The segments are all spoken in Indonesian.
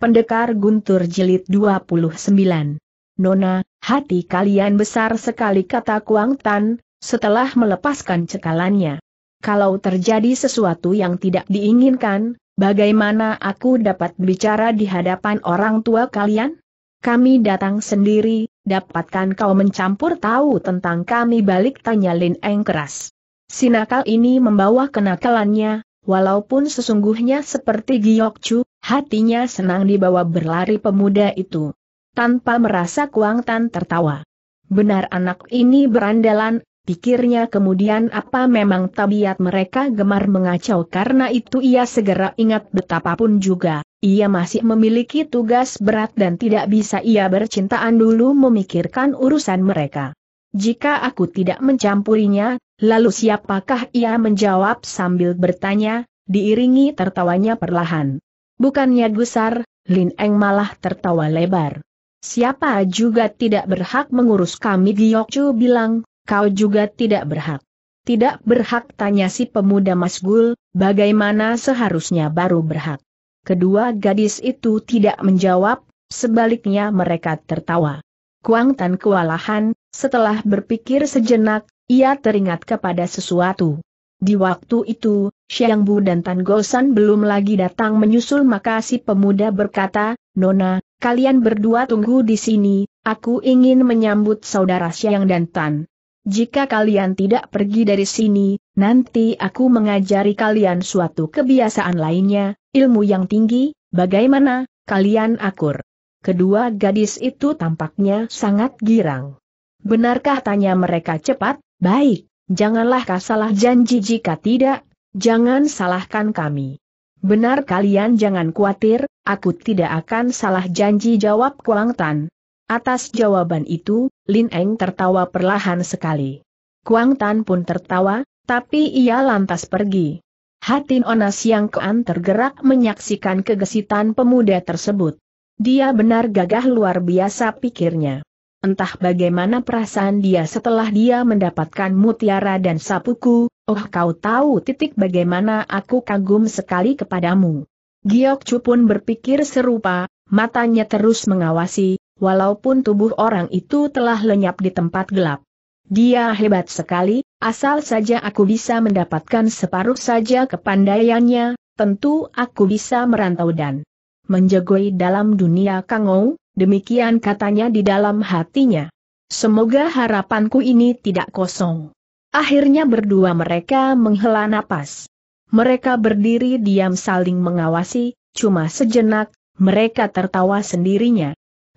Pendekar Guntur Jilid 29. Nona, hati kalian besar sekali kata Kuang Tan, setelah melepaskan cekalannya. Kalau terjadi sesuatu yang tidak diinginkan, bagaimana aku dapat bicara di hadapan orang tua kalian? Kami datang sendiri, dapatkan kau mencampur tahu tentang kami balik tanya Lin Eng keras. Sinakal ini membawa kenakalannya, walaupun sesungguhnya seperti Chu. Hatinya senang dibawa berlari pemuda itu. Tanpa merasa Kuang Tan tertawa. Benar anak ini berandalan, pikirnya kemudian apa memang tabiat mereka gemar mengacau karena itu ia segera ingat betapapun juga, ia masih memiliki tugas berat dan tidak bisa ia bercintaan dulu memikirkan urusan mereka. Jika aku tidak mencampurinya, lalu siapakah ia menjawab sambil bertanya, diiringi tertawanya perlahan. Bukannya gusar, Lin Eng malah tertawa lebar. Siapa juga tidak berhak mengurus kami Chu bilang, kau juga tidak berhak. Tidak berhak tanya si pemuda Masgul, bagaimana seharusnya baru berhak. Kedua gadis itu tidak menjawab, sebaliknya mereka tertawa. Kuang Tan kewalahan, setelah berpikir sejenak, ia teringat kepada sesuatu. Di waktu itu, Xiang Bu dan Tan Gosan belum lagi datang menyusul maka si pemuda berkata, Nona, kalian berdua tunggu di sini, aku ingin menyambut saudara Xiang dan Tan. Jika kalian tidak pergi dari sini, nanti aku mengajari kalian suatu kebiasaan lainnya, ilmu yang tinggi, bagaimana, kalian akur. Kedua gadis itu tampaknya sangat girang. Benarkah tanya mereka cepat, baik, Janganlah kau salah janji jika tidak, jangan salahkan kami. Benar kalian jangan khawatir, aku tidak akan salah janji jawab Kuang Tan. Atas jawaban itu, Lin Eng tertawa perlahan sekali. Kuang Tan pun tertawa, tapi ia lantas pergi. Hati Onas yang Kean tergerak menyaksikan kegesitan pemuda tersebut. Dia benar gagah luar biasa pikirnya. Entah bagaimana perasaan dia setelah dia mendapatkan mutiara dan sapuku, oh kau tahu titik bagaimana aku kagum sekali kepadamu. Giok Chu pun berpikir serupa, matanya terus mengawasi, walaupun tubuh orang itu telah lenyap di tempat gelap. Dia hebat sekali, asal saja aku bisa mendapatkan separuh saja kepandaiannya, tentu aku bisa merantau dan menjagoi dalam dunia kangou, demikian katanya di dalam hatinya. Semoga harapanku ini tidak kosong. Akhirnya berdua mereka menghela napas. Mereka berdiri diam saling mengawasi, cuma sejenak, mereka tertawa sendirinya.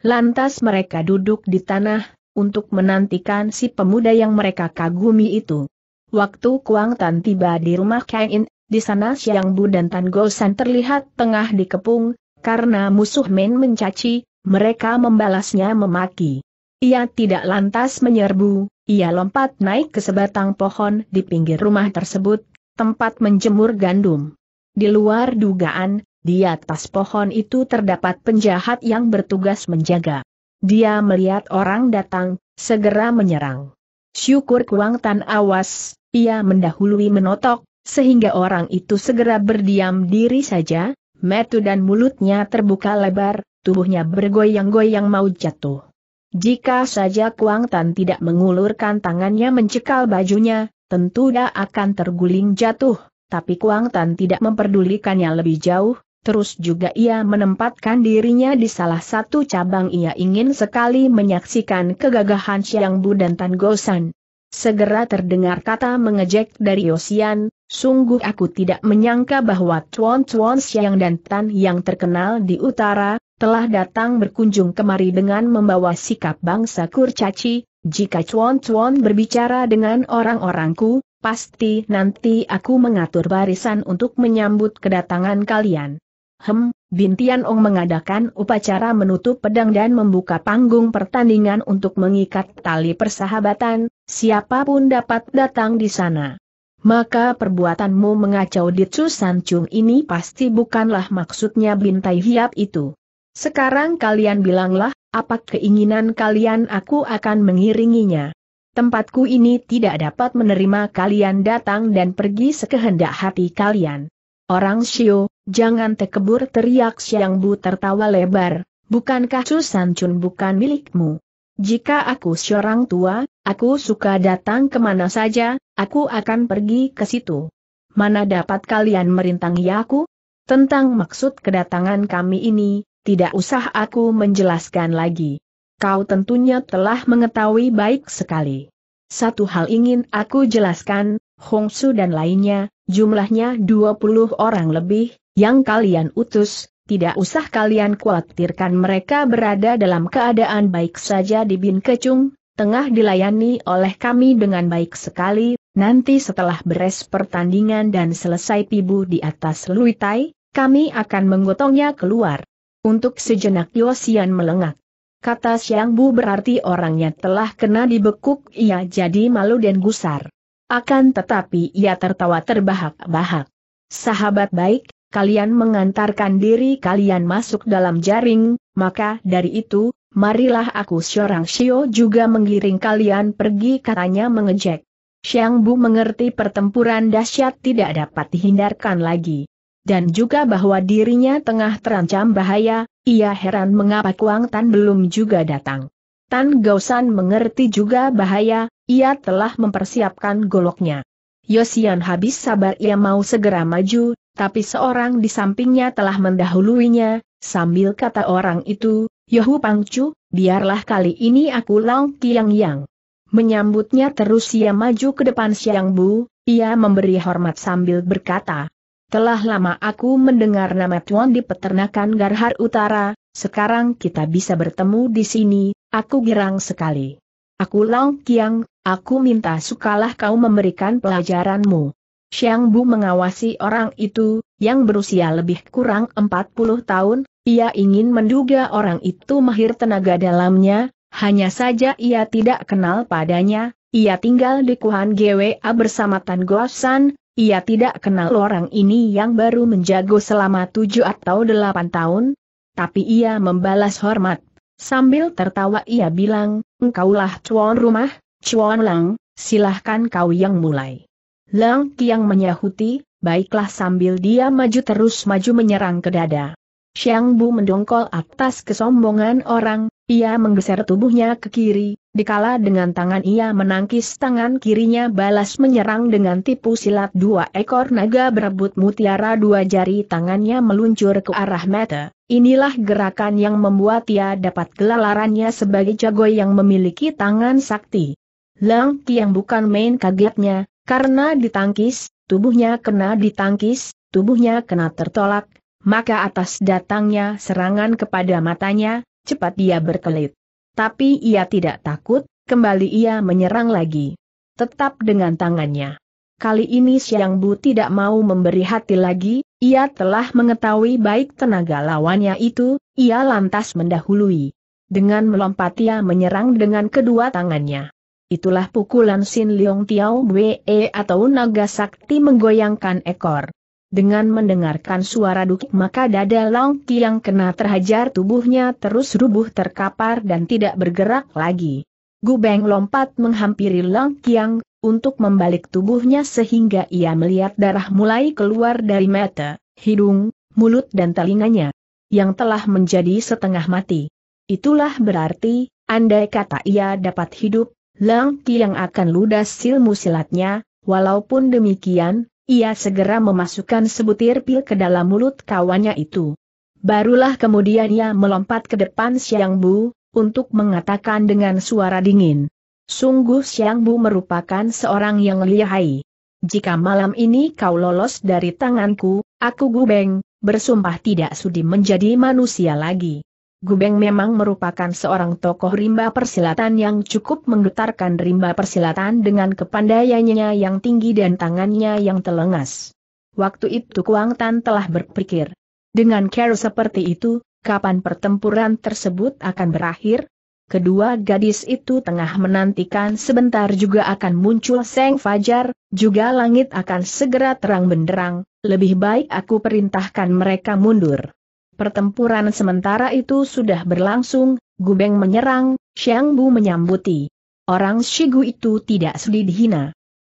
Lantas mereka duduk di tanah, untuk menantikan si pemuda yang mereka kagumi itu. Waktu Kuang Tan tiba di rumah Kain, di sana Siang Bu dan Tan Gosan terlihat tengah dikepung, karena musuh Men mencaci, mereka membalasnya memaki. Ia tidak lantas menyerbu, ia lompat naik ke sebatang pohon di pinggir rumah tersebut, tempat menjemur gandum. Di luar dugaan, di atas pohon itu terdapat penjahat yang bertugas menjaga. Dia melihat orang datang, segera menyerang. Syukur Kuang Tan awas, ia mendahului menotok, sehingga orang itu segera berdiam diri saja, metu dan mulutnya terbuka lebar, tubuhnya bergoyang-goyang mau jatuh. Jika saja Kuang Tan tidak mengulurkan tangannya mencekal bajunya, tentu dia akan terguling jatuh, tapi Kuang Tan tidak memperdulikannya lebih jauh, terus juga ia menempatkan dirinya di salah satu cabang ia ingin sekali menyaksikan kegagahan Siang Bu dan Tan Gosan. Segera terdengar kata mengejek dari Yosian, sungguh aku tidak menyangka bahwa Tuan Tuan Siang dan Tan yang terkenal di utara, telah datang berkunjung kemari dengan membawa sikap bangsa kurcaci, jika Chuan Chuan berbicara dengan orang-orangku, pasti nanti aku mengatur barisan untuk menyambut kedatangan kalian. Hem, Bintian Ong mengadakan upacara menutup pedang dan membuka panggung pertandingan untuk mengikat tali persahabatan, siapapun dapat datang di sana. Maka perbuatanmu mengacau di Chu Chung ini pasti bukanlah maksudnya Bintai Hiap itu. Sekarang kalian bilanglah, apa keinginan kalian aku akan mengiringinya. Tempatku ini tidak dapat menerima kalian datang dan pergi sekehendak hati kalian. Orang Shio, jangan tekebur teriak Siang Bu tertawa lebar, bukankah Chu Chun bukan milikmu? Jika aku seorang tua, aku suka datang kemana saja, aku akan pergi ke situ. Mana dapat kalian merintangi aku? Tentang maksud kedatangan kami ini, tidak usah aku menjelaskan lagi. Kau tentunya telah mengetahui baik sekali. Satu hal ingin aku jelaskan, Hong Su dan lainnya, jumlahnya 20 orang lebih, yang kalian utus, tidak usah kalian khawatirkan mereka berada dalam keadaan baik saja di Bin Kecung, tengah dilayani oleh kami dengan baik sekali, nanti setelah beres pertandingan dan selesai pibu di atas Luitai, kami akan menggotongnya keluar. Untuk sejenak Yosian melengak. Kata Siang Bu berarti orangnya telah kena dibekuk ia jadi malu dan gusar. Akan tetapi ia tertawa terbahak-bahak. Sahabat baik, kalian mengantarkan diri kalian masuk dalam jaring, maka dari itu, marilah aku seorang Shio juga menggiring kalian pergi katanya mengejek. Siang Bu mengerti pertempuran dahsyat tidak dapat dihindarkan lagi dan juga bahwa dirinya tengah terancam bahaya, ia heran mengapa Kuang Tan belum juga datang. Tan Gausan mengerti juga bahaya, ia telah mempersiapkan goloknya. Yosian habis sabar ia mau segera maju, tapi seorang di sampingnya telah mendahuluinya, sambil kata orang itu, Yohu Pangcu, biarlah kali ini aku Lang Tiang Yang. Menyambutnya terus ia maju ke depan Siang Bu, ia memberi hormat sambil berkata, telah lama aku mendengar nama Tuan di peternakan Garhar Utara, sekarang kita bisa bertemu di sini, aku girang sekali. Aku Long Kiang, aku minta sukalah kau memberikan pelajaranmu. Xiang Bu mengawasi orang itu, yang berusia lebih kurang 40 tahun, ia ingin menduga orang itu mahir tenaga dalamnya, hanya saja ia tidak kenal padanya, ia tinggal di Kuhan GWA bersama Tan Gosan, ia tidak kenal orang ini yang baru menjago selama tujuh atau delapan tahun, tapi ia membalas hormat. Sambil tertawa ia bilang, engkaulah cuan rumah, cuan lang, silahkan kau yang mulai. Lang Kiang menyahuti, baiklah sambil dia maju terus maju menyerang ke dada. Xiang Bu mendongkol atas kesombongan orang, ia menggeser tubuhnya ke kiri, dikala dengan tangan ia menangkis tangan kirinya balas menyerang dengan tipu silat dua ekor naga berebut mutiara dua jari tangannya meluncur ke arah mata. Inilah gerakan yang membuat ia dapat gelalarannya sebagai jago yang memiliki tangan sakti. Lang yang bukan main kagetnya, karena ditangkis, tubuhnya kena ditangkis, tubuhnya kena tertolak, maka atas datangnya serangan kepada matanya, cepat dia berkelit. Tapi ia tidak takut, kembali ia menyerang lagi. Tetap dengan tangannya. Kali ini Siang Bu tidak mau memberi hati lagi, ia telah mengetahui baik tenaga lawannya itu, ia lantas mendahului. Dengan melompat ia menyerang dengan kedua tangannya. Itulah pukulan Sin Leong Tiao We atau naga sakti menggoyangkan ekor. Dengan mendengarkan suara dukik maka dada Long yang kena terhajar tubuhnya terus rubuh terkapar dan tidak bergerak lagi. Gu Beng lompat menghampiri Long Qiang, untuk membalik tubuhnya sehingga ia melihat darah mulai keluar dari mata, hidung, mulut dan telinganya. Yang telah menjadi setengah mati. Itulah berarti, andai kata ia dapat hidup, Long Qiang akan ludas silmu silatnya, walaupun demikian, ia segera memasukkan sebutir pil ke dalam mulut kawannya itu. Barulah kemudian ia melompat ke depan Siang Bu, untuk mengatakan dengan suara dingin. Sungguh Siang Bu merupakan seorang yang lihai. Jika malam ini kau lolos dari tanganku, aku gubeng, bersumpah tidak sudi menjadi manusia lagi. Gubeng memang merupakan seorang tokoh rimba persilatan yang cukup menggetarkan rimba persilatan dengan kepandaiannya yang tinggi dan tangannya yang telengas. Waktu itu Kuang Tan telah berpikir. Dengan care seperti itu, kapan pertempuran tersebut akan berakhir? Kedua gadis itu tengah menantikan sebentar juga akan muncul Seng Fajar, juga langit akan segera terang benderang, lebih baik aku perintahkan mereka mundur. Pertempuran sementara itu sudah berlangsung, Gubeng menyerang, Xiang Bu menyambuti. Orang Shigu itu tidak sedih dihina.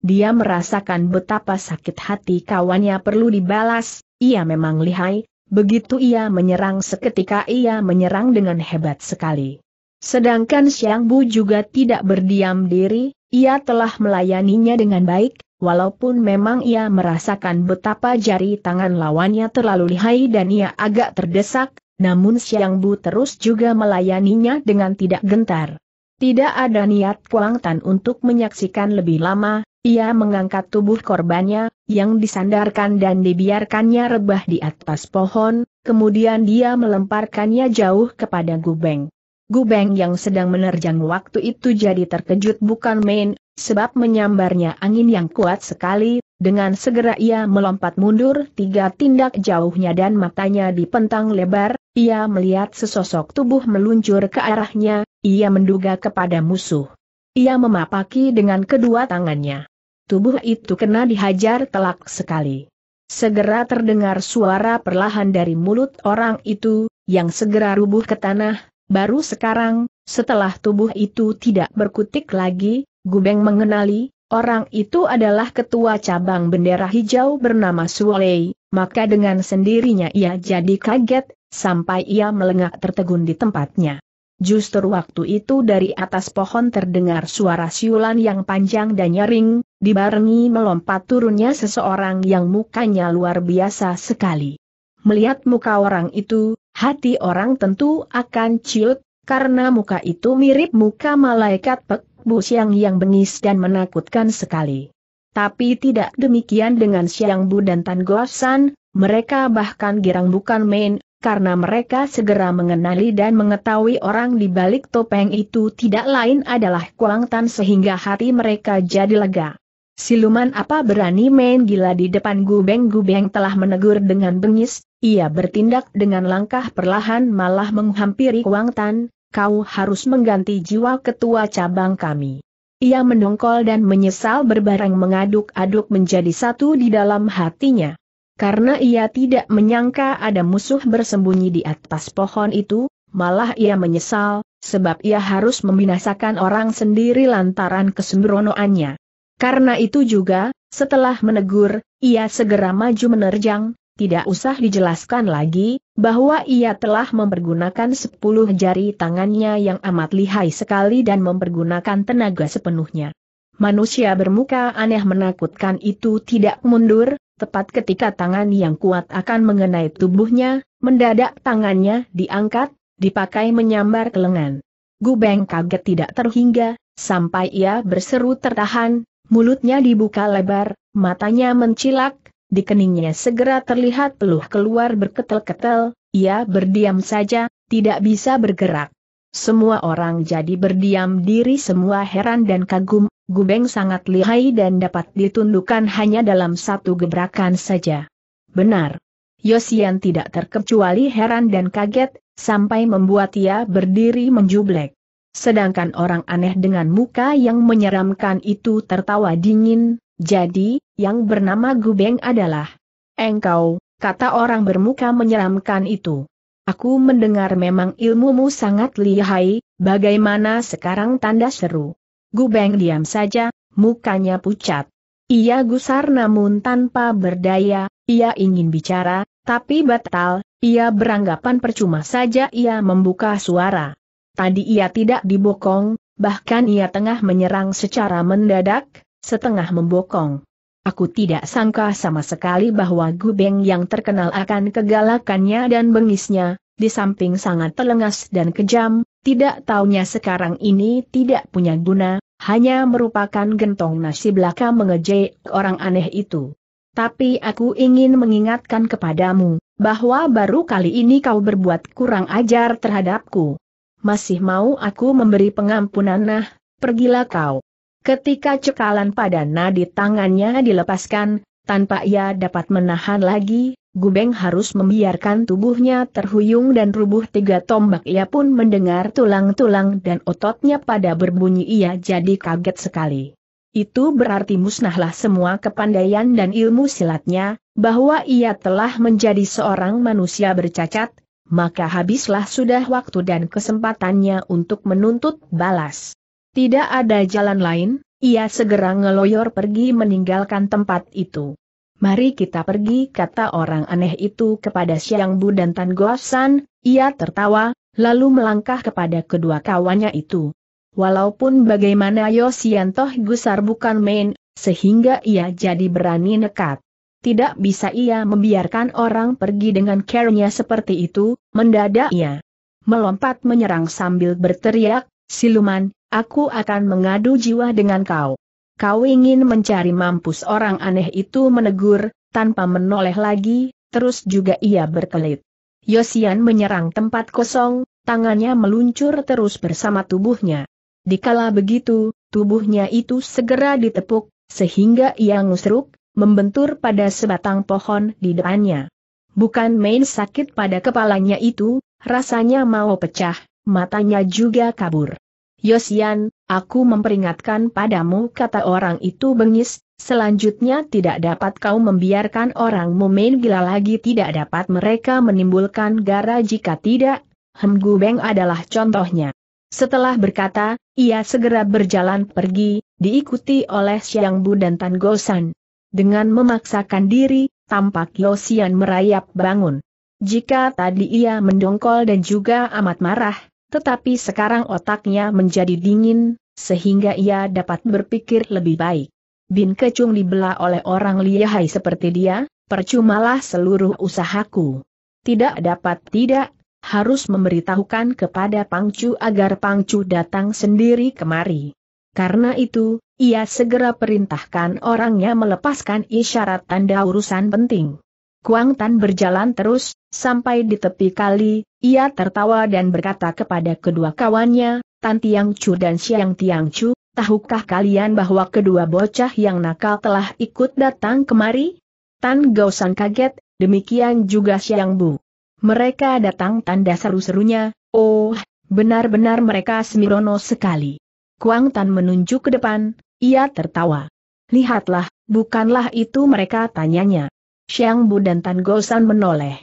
Dia merasakan betapa sakit hati kawannya perlu dibalas, ia memang lihai, begitu ia menyerang seketika ia menyerang dengan hebat sekali. Sedangkan Xiang Bu juga tidak berdiam diri, ia telah melayaninya dengan baik, walaupun memang ia merasakan betapa jari tangan lawannya terlalu lihai dan ia agak terdesak, namun Siang Bu terus juga melayaninya dengan tidak gentar. Tidak ada niat Kuang Tan untuk menyaksikan lebih lama, ia mengangkat tubuh korbannya, yang disandarkan dan dibiarkannya rebah di atas pohon, kemudian dia melemparkannya jauh kepada Gubeng. Gubeng yang sedang menerjang waktu itu jadi terkejut bukan main, sebab menyambarnya angin yang kuat sekali, dengan segera ia melompat mundur tiga tindak jauhnya dan matanya dipentang lebar, ia melihat sesosok tubuh meluncur ke arahnya, ia menduga kepada musuh. Ia memapaki dengan kedua tangannya. Tubuh itu kena dihajar telak sekali. Segera terdengar suara perlahan dari mulut orang itu, yang segera rubuh ke tanah, Baru sekarang, setelah tubuh itu tidak berkutik lagi, Gubeng mengenali, orang itu adalah ketua cabang bendera hijau bernama Suolei, maka dengan sendirinya ia jadi kaget, sampai ia melengak tertegun di tempatnya. Justru waktu itu dari atas pohon terdengar suara siulan yang panjang dan nyaring, dibarengi melompat turunnya seseorang yang mukanya luar biasa sekali. Melihat muka orang itu, hati orang tentu akan ciut, karena muka itu mirip muka malaikat Pek Bu Siang yang bengis dan menakutkan sekali. Tapi tidak demikian dengan Siang Bu dan Tan Gosan, mereka bahkan girang bukan main, karena mereka segera mengenali dan mengetahui orang di balik topeng itu tidak lain adalah Kuang Tan sehingga hati mereka jadi lega. Siluman apa berani main gila di depan gubeng-gubeng telah menegur dengan bengis, ia bertindak dengan langkah perlahan malah menghampiri Wang Tan, kau harus mengganti jiwa ketua cabang kami. Ia mendongkol dan menyesal berbareng mengaduk-aduk menjadi satu di dalam hatinya. Karena ia tidak menyangka ada musuh bersembunyi di atas pohon itu, malah ia menyesal, sebab ia harus membinasakan orang sendiri lantaran kesembronoannya. Karena itu juga, setelah menegur, ia segera maju menerjang, tidak usah dijelaskan lagi, bahwa ia telah mempergunakan sepuluh jari tangannya yang amat lihai sekali dan mempergunakan tenaga sepenuhnya. Manusia bermuka aneh menakutkan itu tidak mundur, tepat ketika tangan yang kuat akan mengenai tubuhnya, mendadak tangannya diangkat, dipakai menyambar ke lengan. Gubeng kaget tidak terhingga, sampai ia berseru tertahan, mulutnya dibuka lebar, matanya mencilak, di keningnya segera terlihat peluh keluar berketel-ketel, ia berdiam saja, tidak bisa bergerak. Semua orang jadi berdiam diri semua heran dan kagum, Gubeng sangat lihai dan dapat ditundukkan hanya dalam satu gebrakan saja. Benar. Yosian tidak terkecuali heran dan kaget, sampai membuat ia berdiri menjublek. Sedangkan orang aneh dengan muka yang menyeramkan itu tertawa dingin, jadi, yang bernama Gubeng adalah engkau, kata orang bermuka menyeramkan itu. Aku mendengar memang ilmumu sangat lihai, bagaimana sekarang tanda seru. Gubeng diam saja, mukanya pucat. Ia gusar namun tanpa berdaya, ia ingin bicara, tapi batal, ia beranggapan percuma saja ia membuka suara. Tadi ia tidak dibokong, bahkan ia tengah menyerang secara mendadak, setengah membokong. Aku tidak sangka sama sekali bahwa Gubeng yang terkenal akan kegalakannya dan bengisnya, di samping sangat telengas dan kejam, tidak taunya sekarang ini tidak punya guna, hanya merupakan gentong nasi belaka mengejek orang aneh itu. Tapi aku ingin mengingatkan kepadamu, bahwa baru kali ini kau berbuat kurang ajar terhadapku. Masih mau aku memberi pengampunan nah, pergilah kau. Ketika cekalan pada nadit tangannya dilepaskan, tanpa ia dapat menahan lagi, Gubeng harus membiarkan tubuhnya terhuyung dan rubuh tiga tombak ia pun mendengar tulang-tulang dan ototnya pada berbunyi ia jadi kaget sekali. Itu berarti musnahlah semua kepandaian dan ilmu silatnya, bahwa ia telah menjadi seorang manusia bercacat, maka habislah sudah waktu dan kesempatannya untuk menuntut balas. Tidak ada jalan lain, ia segera ngeloyor pergi meninggalkan tempat itu. Mari kita pergi kata orang aneh itu kepada Siang Bu dan Tan Gosan, ia tertawa, lalu melangkah kepada kedua kawannya itu. Walaupun bagaimana Yosiantoh Gusar bukan main, sehingga ia jadi berani nekat. Tidak bisa ia membiarkan orang pergi dengan care seperti itu, mendadak ia melompat menyerang sambil berteriak, Siluman, Aku akan mengadu jiwa dengan kau. Kau ingin mencari mampus orang aneh itu menegur, tanpa menoleh lagi, terus juga ia berkelit. Yosian menyerang tempat kosong, tangannya meluncur terus bersama tubuhnya. Dikala begitu, tubuhnya itu segera ditepuk, sehingga ia ngusruk, membentur pada sebatang pohon di depannya. Bukan main sakit pada kepalanya itu, rasanya mau pecah, matanya juga kabur. Yosian, aku memperingatkan padamu kata orang itu bengis, selanjutnya tidak dapat kau membiarkan orang main gila lagi tidak dapat mereka menimbulkan gara jika tidak, Hemgubeng adalah contohnya. Setelah berkata, ia segera berjalan pergi, diikuti oleh Siang Bu dan Tan Gosan. Dengan memaksakan diri, tampak Yosian merayap bangun. Jika tadi ia mendongkol dan juga amat marah, tetapi sekarang otaknya menjadi dingin, sehingga ia dapat berpikir lebih baik. Bin Kecung dibelah oleh orang lihai seperti dia, percumalah seluruh usahaku. Tidak dapat tidak, harus memberitahukan kepada Pangcu agar Pangcu datang sendiri kemari. Karena itu, ia segera perintahkan orangnya melepaskan isyarat tanda urusan penting. Kuang Tan berjalan terus, sampai di tepi kali, ia tertawa dan berkata kepada kedua kawannya, Tan Tiang Chu dan Siang Tiang Chu, tahukah kalian bahwa kedua bocah yang nakal telah ikut datang kemari? Tan Gausan kaget, demikian juga Siang Bu. Mereka datang tanda seru-serunya, oh, benar-benar mereka semirono sekali. Kuang Tan menunjuk ke depan, ia tertawa. Lihatlah, bukanlah itu mereka tanyanya. Xiang Bu dan Tan Gosan menoleh.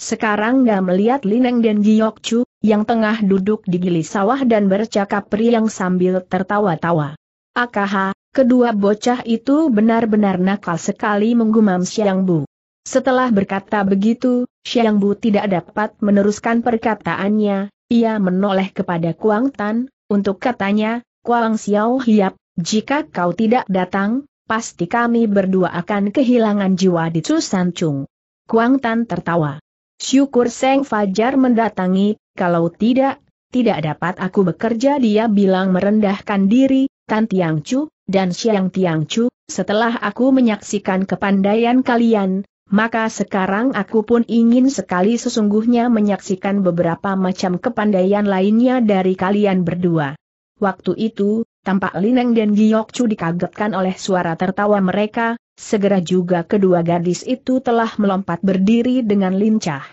Sekarang gak melihat Lineng dan Giok Chu, yang tengah duduk di gili sawah dan bercakap periang sambil tertawa-tawa. Akaha, kedua bocah itu benar-benar nakal sekali menggumam Xiang Bu. Setelah berkata begitu, Xiang Bu tidak dapat meneruskan perkataannya, ia menoleh kepada Kuang Tan, untuk katanya, Kuang Xiao Hiap, jika kau tidak datang, pasti kami berdua akan kehilangan jiwa di Susan Chung. Kuang Tan tertawa. Syukur Seng Fajar mendatangi, kalau tidak, tidak dapat aku bekerja dia bilang merendahkan diri, Tan Tiang Chu, dan Siang Tiang Chu, setelah aku menyaksikan kepandaian kalian, maka sekarang aku pun ingin sekali sesungguhnya menyaksikan beberapa macam kepandaian lainnya dari kalian berdua. Waktu itu, Tampak Lineng dan Giyokcu dikagetkan oleh suara tertawa mereka, segera juga kedua gadis itu telah melompat berdiri dengan lincah.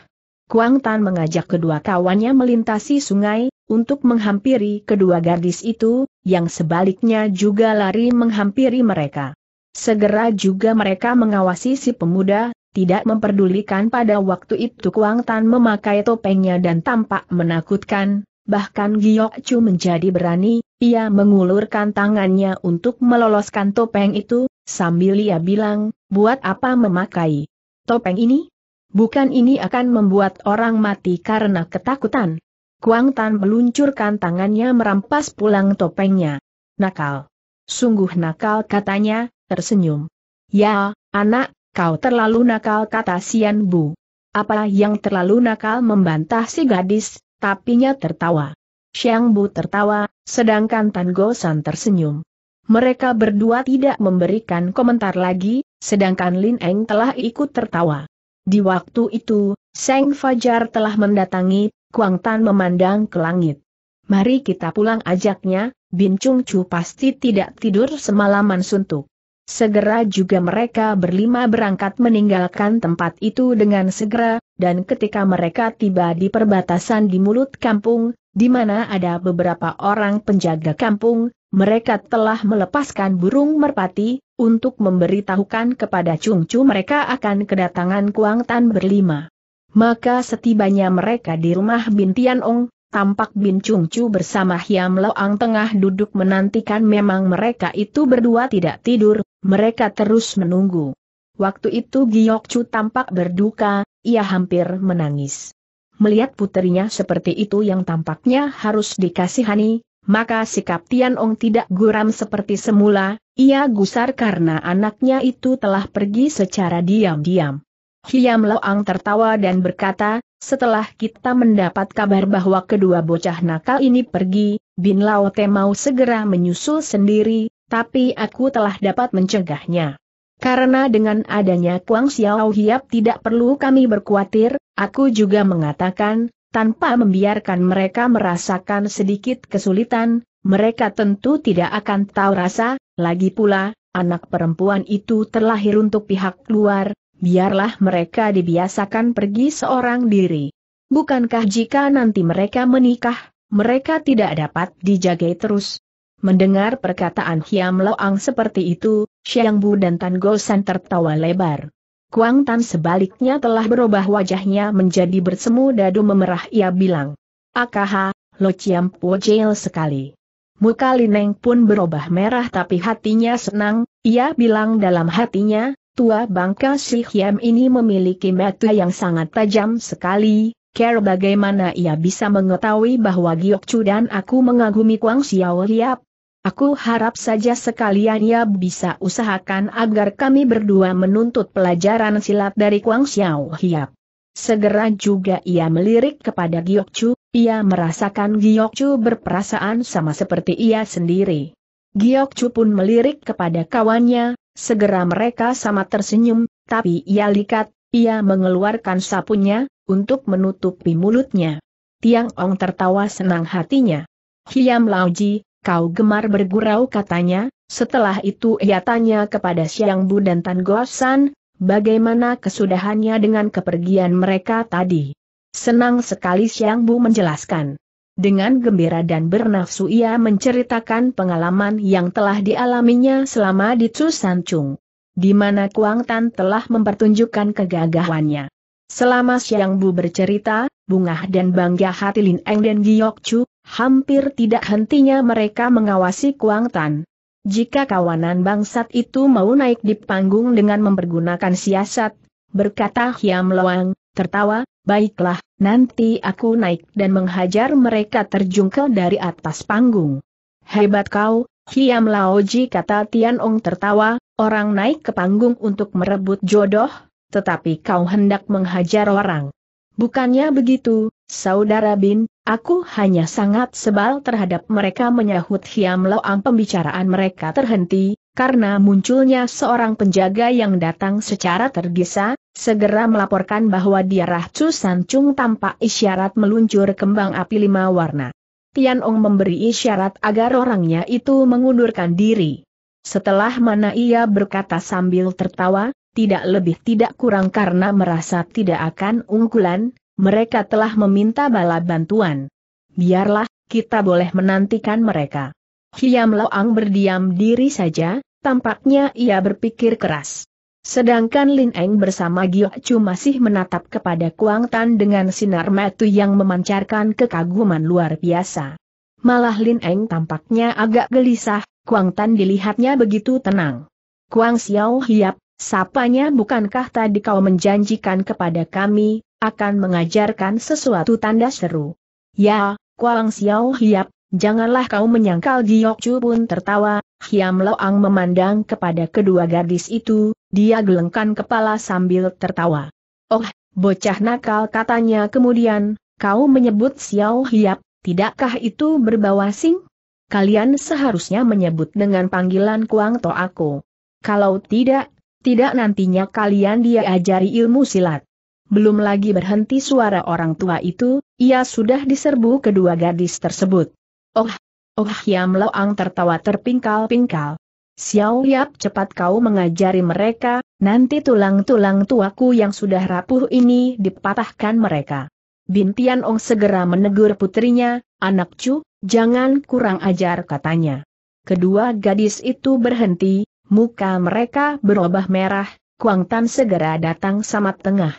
Kuang Tan mengajak kedua kawannya melintasi sungai, untuk menghampiri kedua gadis itu, yang sebaliknya juga lari menghampiri mereka. Segera juga mereka mengawasi si pemuda, tidak memperdulikan pada waktu itu Kuang Tan memakai topengnya dan tampak menakutkan, bahkan Chu menjadi berani, ia mengulurkan tangannya untuk meloloskan topeng itu, sambil ia bilang, buat apa memakai topeng ini? Bukan ini akan membuat orang mati karena ketakutan. Kuang Tan meluncurkan tangannya merampas pulang topengnya. Nakal. Sungguh nakal katanya, tersenyum. Ya, anak, kau terlalu nakal kata Sian Bu. Apa yang terlalu nakal membantah si gadis, tapinya tertawa. Xiang Bu tertawa, sedangkan Tan Gosan tersenyum. Mereka berdua tidak memberikan komentar lagi, sedangkan Lin Eng telah ikut tertawa. Di waktu itu, Seng Fajar telah mendatangi, Kuang Tan memandang ke langit. Mari kita pulang ajaknya, Bin Chung Chu pasti tidak tidur semalaman suntuk. Segera juga mereka berlima berangkat meninggalkan tempat itu dengan segera, dan ketika mereka tiba di perbatasan di mulut kampung, di mana ada beberapa orang penjaga kampung, mereka telah melepaskan burung merpati, untuk memberitahukan kepada cungcu mereka akan kedatangan Kuang Tan berlima. Maka setibanya mereka di rumah Bin Ong, tampak Bin Cungcu bersama Hiam Loang tengah duduk menantikan memang mereka itu berdua tidak tidur, mereka terus menunggu. Waktu itu Giok Chu tampak berduka, ia hampir menangis melihat putrinya seperti itu yang tampaknya harus dikasihani, maka sikap Tian Ong tidak guram seperti semula, ia gusar karena anaknya itu telah pergi secara diam-diam. Hiam Loang tertawa dan berkata, setelah kita mendapat kabar bahwa kedua bocah nakal ini pergi, Bin Te mau segera menyusul sendiri, tapi aku telah dapat mencegahnya. Karena dengan adanya Kuang Xiao Hiap tidak perlu kami berkhawatir, aku juga mengatakan, tanpa membiarkan mereka merasakan sedikit kesulitan, mereka tentu tidak akan tahu rasa, lagi pula, anak perempuan itu terlahir untuk pihak luar, biarlah mereka dibiasakan pergi seorang diri. Bukankah jika nanti mereka menikah, mereka tidak dapat dijagai terus, Mendengar perkataan Hiam Loang seperti itu, Xiang Bu dan Tan Gosan tertawa lebar. Kuang Tan sebaliknya telah berubah wajahnya menjadi bersemu dadu memerah ia bilang. Akaha, Lo Chiam Po sekali. Muka Lineng pun berubah merah tapi hatinya senang, ia bilang dalam hatinya, tua bangka si Hiam ini memiliki mata yang sangat tajam sekali, Care bagaimana ia bisa mengetahui bahwa Giok Giokcu dan aku mengagumi Kuang Xiao Hiap, Aku harap saja sekalian ya bisa usahakan agar kami berdua menuntut pelajaran silat dari Kuang Xiao Hiap. Segera juga ia melirik kepada Giok Chu, ia merasakan Giok Chu berperasaan sama seperti ia sendiri. Giok Chu pun melirik kepada kawannya, segera mereka sama tersenyum, tapi ia likat, ia mengeluarkan sapunya, untuk menutupi mulutnya. Tiang Ong tertawa senang hatinya. Hiam Lauji, kau gemar bergurau katanya, setelah itu ia tanya kepada Siang Bu dan Tan Gosan, bagaimana kesudahannya dengan kepergian mereka tadi. Senang sekali Siang Bu menjelaskan. Dengan gembira dan bernafsu ia menceritakan pengalaman yang telah dialaminya selama di Cusancung, Di mana Kuang Tan telah mempertunjukkan kegagahannya. Selama Siang Bu bercerita, bungah dan bangga hati Lin Eng dan Giok Chu, hampir tidak hentinya mereka mengawasi Kuang Tan. Jika kawanan bangsat itu mau naik di panggung dengan mempergunakan siasat, berkata Hiam Loang, tertawa, baiklah, nanti aku naik dan menghajar mereka terjungkel dari atas panggung. Hebat kau, Hiam Laoji kata Tian Ong tertawa, orang naik ke panggung untuk merebut jodoh, tetapi kau hendak menghajar orang. Bukannya begitu, Saudara Bin, aku hanya sangat sebal terhadap mereka menyahut Hiam Loang pembicaraan mereka terhenti, karena munculnya seorang penjaga yang datang secara tergesa, segera melaporkan bahwa dia Rahcu Sancung tampak isyarat meluncur kembang api lima warna. Tian Ong memberi isyarat agar orangnya itu mengundurkan diri. Setelah mana ia berkata sambil tertawa, tidak lebih tidak kurang karena merasa tidak akan unggulan, mereka telah meminta bala bantuan. Biarlah, kita boleh menantikan mereka. Hiam Loang berdiam diri saja, tampaknya ia berpikir keras. Sedangkan Lin Eng bersama Gio Chu masih menatap kepada Kuang Tan dengan sinar metu yang memancarkan kekaguman luar biasa. Malah Lin Eng tampaknya agak gelisah, Kuang Tan dilihatnya begitu tenang. Kuang Xiao Hiap, Sapanya bukankah tadi kau menjanjikan kepada kami, akan mengajarkan sesuatu tanda seru. Ya, Kuang Xiao Hiap, janganlah kau menyangkal Chu pun tertawa, Hiam Loang memandang kepada kedua gadis itu, dia gelengkan kepala sambil tertawa. Oh, bocah nakal katanya kemudian, kau menyebut Xiao Hiap, tidakkah itu berbau asing? Kalian seharusnya menyebut dengan panggilan Kuang To aku. Kalau tidak, tidak nantinya kalian diajari ilmu silat. Belum lagi berhenti suara orang tua itu, ia sudah diserbu kedua gadis tersebut. Oh, oh Yam Loang tertawa terpingkal-pingkal. Xiao Yap cepat kau mengajari mereka, nanti tulang-tulang tuaku yang sudah rapuh ini dipatahkan mereka. Bintian Ong segera menegur putrinya, anak cu, jangan kurang ajar katanya. Kedua gadis itu berhenti, Muka mereka berubah merah, Kuang Tan segera datang sama tengah.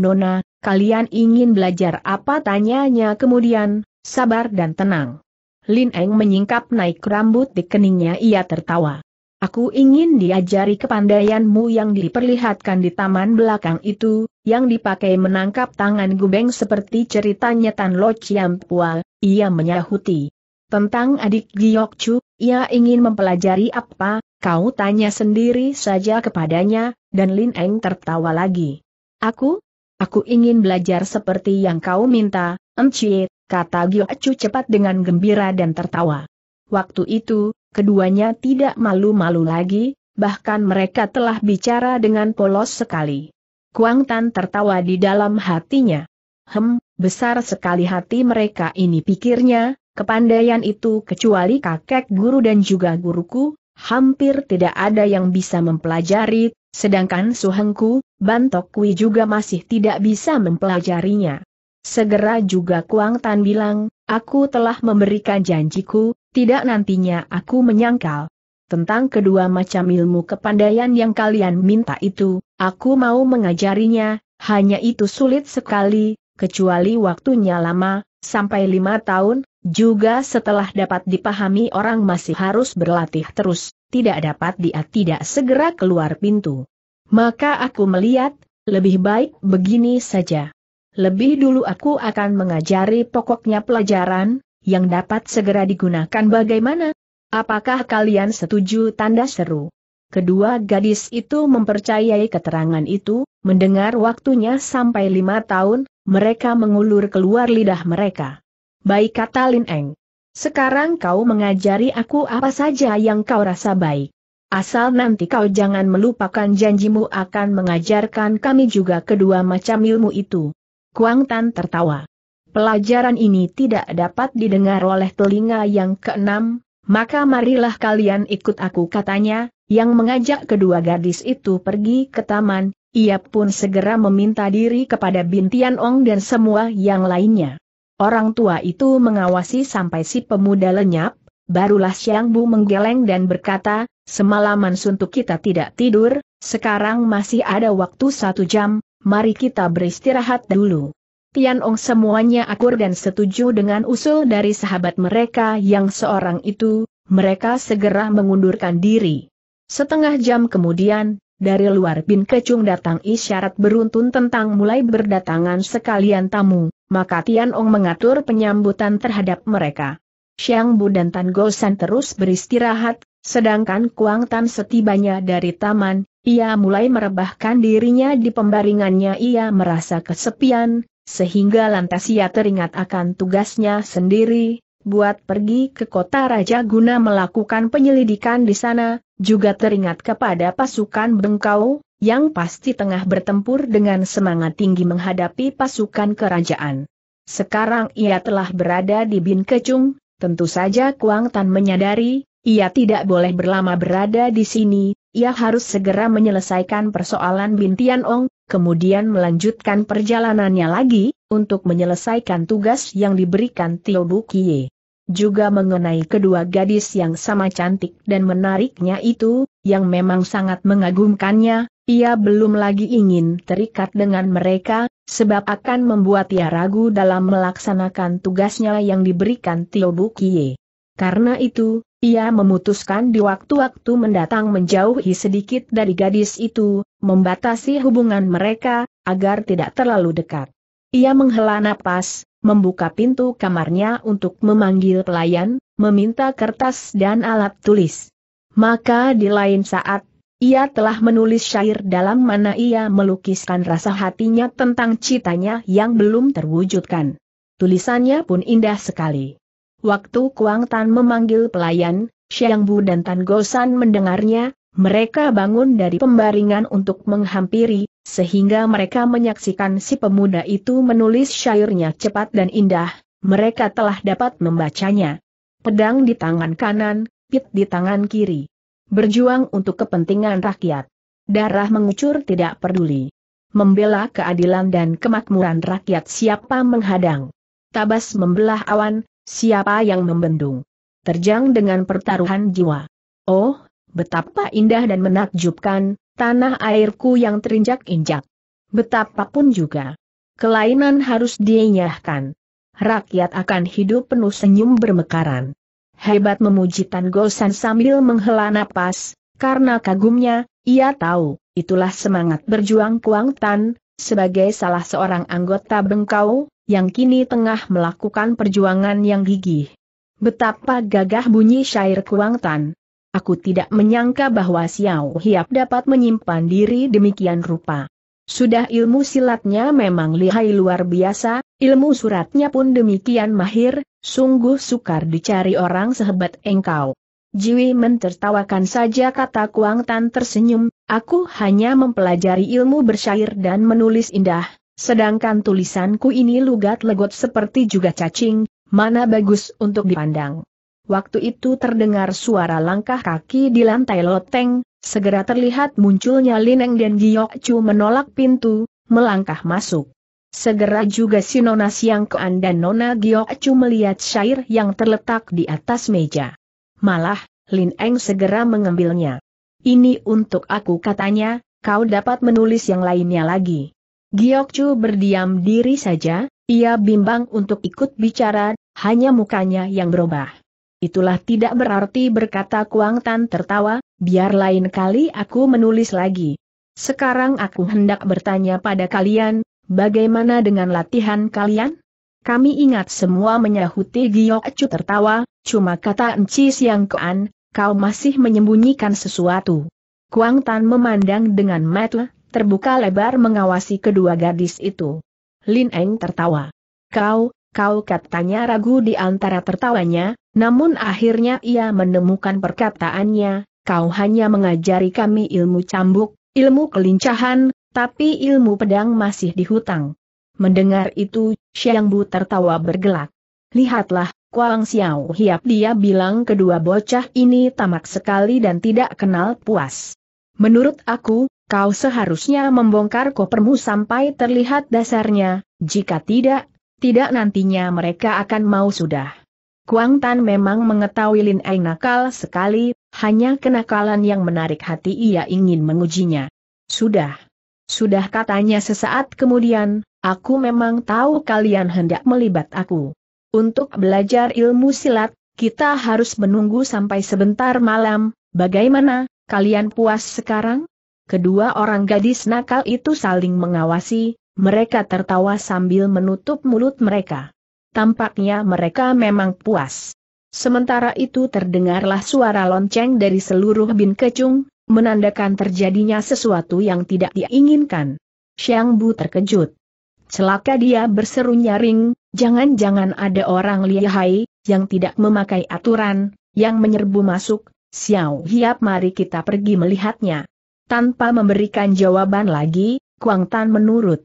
Nona, kalian ingin belajar apa tanyanya kemudian, sabar dan tenang. Lin Eng menyingkap naik rambut di keningnya ia tertawa. Aku ingin diajari kepandaianmu yang diperlihatkan di taman belakang itu, yang dipakai menangkap tangan gubeng seperti ceritanya Tan Lo Chiam Pual, ia menyahuti. Tentang adik Giok Chu, ia ingin mempelajari apa, Kau tanya sendiri saja kepadanya, dan Lin Eng tertawa lagi. Aku? Aku ingin belajar seperti yang kau minta, Emcie, kata Gyo Acu cepat dengan gembira dan tertawa. Waktu itu, keduanya tidak malu-malu lagi, bahkan mereka telah bicara dengan polos sekali. Kuang Tan tertawa di dalam hatinya. Hem, besar sekali hati mereka ini pikirnya, kepandaian itu kecuali kakek guru dan juga guruku, hampir tidak ada yang bisa mempelajari, sedangkan Suhengku, Bantok Kui juga masih tidak bisa mempelajarinya. Segera juga Kuang Tan bilang, aku telah memberikan janjiku, tidak nantinya aku menyangkal. Tentang kedua macam ilmu kepandaian yang kalian minta itu, aku mau mengajarinya, hanya itu sulit sekali, kecuali waktunya lama, sampai lima tahun, juga setelah dapat dipahami orang masih harus berlatih terus, tidak dapat dia tidak segera keluar pintu. Maka aku melihat, lebih baik begini saja. Lebih dulu aku akan mengajari pokoknya pelajaran, yang dapat segera digunakan bagaimana? Apakah kalian setuju tanda seru? Kedua gadis itu mempercayai keterangan itu, mendengar waktunya sampai lima tahun, mereka mengulur keluar lidah mereka. Baik kata Lin Eng. Sekarang kau mengajari aku apa saja yang kau rasa baik. Asal nanti kau jangan melupakan janjimu akan mengajarkan kami juga kedua macam ilmu itu. Kuang Tan tertawa. Pelajaran ini tidak dapat didengar oleh telinga yang keenam, maka marilah kalian ikut aku katanya, yang mengajak kedua gadis itu pergi ke taman, ia pun segera meminta diri kepada Bintian Ong dan semua yang lainnya. Orang tua itu mengawasi sampai si pemuda lenyap, barulah Siang Bu menggeleng dan berkata, semalaman suntuk kita tidak tidur, sekarang masih ada waktu satu jam, mari kita beristirahat dulu. Tian Ong semuanya akur dan setuju dengan usul dari sahabat mereka yang seorang itu, mereka segera mengundurkan diri. Setengah jam kemudian, dari luar bin kecung datang isyarat beruntun tentang mulai berdatangan sekalian tamu, maka ong mengatur penyambutan terhadap mereka. Xiang Bu dan Tan Gosan terus beristirahat, sedangkan Kuang Tan setibanya dari taman, ia mulai merebahkan dirinya di pembaringannya ia merasa kesepian, sehingga lantas ia teringat akan tugasnya sendiri, buat pergi ke kota raja guna melakukan penyelidikan di sana, juga teringat kepada pasukan Bengkau, yang pasti tengah bertempur dengan semangat tinggi menghadapi pasukan kerajaan. Sekarang ia telah berada di Bin Kecung, tentu saja Kuang Tan menyadari, ia tidak boleh berlama berada di sini, ia harus segera menyelesaikan persoalan Bin Tian Ong, kemudian melanjutkan perjalanannya lagi, untuk menyelesaikan tugas yang diberikan Tio Bukie juga mengenai kedua gadis yang sama cantik dan menariknya itu, yang memang sangat mengagumkannya, ia belum lagi ingin terikat dengan mereka, sebab akan membuat ia ragu dalam melaksanakan tugasnya yang diberikan Tio Bukie. Karena itu, ia memutuskan di waktu-waktu mendatang menjauhi sedikit dari gadis itu, membatasi hubungan mereka, agar tidak terlalu dekat. Ia menghela napas, membuka pintu kamarnya untuk memanggil pelayan, meminta kertas dan alat tulis. Maka di lain saat ia telah menulis syair dalam mana ia melukiskan rasa hatinya tentang citanya yang belum terwujudkan. Tulisannya pun indah sekali. Waktu Kuang Tan memanggil pelayan, Xiang Bu dan Tan Gosan mendengarnya, mereka bangun dari pembaringan untuk menghampiri, sehingga mereka menyaksikan si pemuda itu menulis syairnya cepat dan indah, mereka telah dapat membacanya. Pedang di tangan kanan, pit di tangan kiri. Berjuang untuk kepentingan rakyat. Darah mengucur tidak peduli. Membela keadilan dan kemakmuran rakyat siapa menghadang. Tabas membelah awan, siapa yang membendung. Terjang dengan pertaruhan jiwa. Oh, betapa indah dan menakjubkan, tanah airku yang terinjak-injak. Betapapun juga. Kelainan harus dienyahkan. Rakyat akan hidup penuh senyum bermekaran hebat memuji Tan Gosan sambil menghela napas, karena kagumnya, ia tahu, itulah semangat berjuang Kuang Tan, sebagai salah seorang anggota Bengkau, yang kini tengah melakukan perjuangan yang gigih. Betapa gagah bunyi syair Kuang Tan. Aku tidak menyangka bahwa Xiao Hiap dapat menyimpan diri demikian rupa. Sudah ilmu silatnya memang lihai luar biasa, ilmu suratnya pun demikian mahir, sungguh sukar dicari orang sehebat engkau. Jiwi mentertawakan saja kata Kuang Tan tersenyum, aku hanya mempelajari ilmu bersyair dan menulis indah, sedangkan tulisanku ini lugat legot seperti juga cacing, mana bagus untuk dipandang. Waktu itu terdengar suara langkah kaki di lantai loteng, segera terlihat munculnya Lineng dan Giok Chu menolak pintu, melangkah masuk. Segera juga si Nona Siang Kean dan Nona Giok Chu melihat syair yang terletak di atas meja. Malah, Lin Eng segera mengambilnya. Ini untuk aku katanya, kau dapat menulis yang lainnya lagi. Giok Chu berdiam diri saja, ia bimbang untuk ikut bicara, hanya mukanya yang berubah. Itulah tidak berarti berkata Kuang Tan tertawa, biar lain kali aku menulis lagi. Sekarang aku hendak bertanya pada kalian, bagaimana dengan latihan kalian? Kami ingat semua menyahuti Giok Chu tertawa, cuma kata Enci Siang Kuan, kau masih menyembunyikan sesuatu. Kuang Tan memandang dengan mata terbuka lebar mengawasi kedua gadis itu. Lin Eng tertawa. Kau, kau katanya ragu di antara tertawanya, namun akhirnya ia menemukan perkataannya, kau hanya mengajari kami ilmu cambuk, ilmu kelincahan, tapi ilmu pedang masih dihutang. Mendengar itu, Xiang Bu tertawa bergelak. Lihatlah, Kuang Xiao Hiap dia bilang kedua bocah ini tamak sekali dan tidak kenal puas. Menurut aku, kau seharusnya membongkar kopermu sampai terlihat dasarnya, jika tidak, tidak nantinya mereka akan mau sudah. Kuang Tan memang mengetahui Lin Eng nakal sekali, hanya kenakalan yang menarik hati ia ingin mengujinya. Sudah. Sudah katanya sesaat kemudian, aku memang tahu kalian hendak melibat aku. Untuk belajar ilmu silat, kita harus menunggu sampai sebentar malam, bagaimana, kalian puas sekarang? Kedua orang gadis nakal itu saling mengawasi, mereka tertawa sambil menutup mulut mereka. Tampaknya mereka memang puas. Sementara itu terdengarlah suara lonceng dari seluruh bin kecung, menandakan terjadinya sesuatu yang tidak diinginkan. Xiang Bu terkejut. Celaka dia berseru nyaring, jangan-jangan ada orang lihai, yang tidak memakai aturan, yang menyerbu masuk, Xiao Hiap mari kita pergi melihatnya. Tanpa memberikan jawaban lagi, Kuang Tan menurut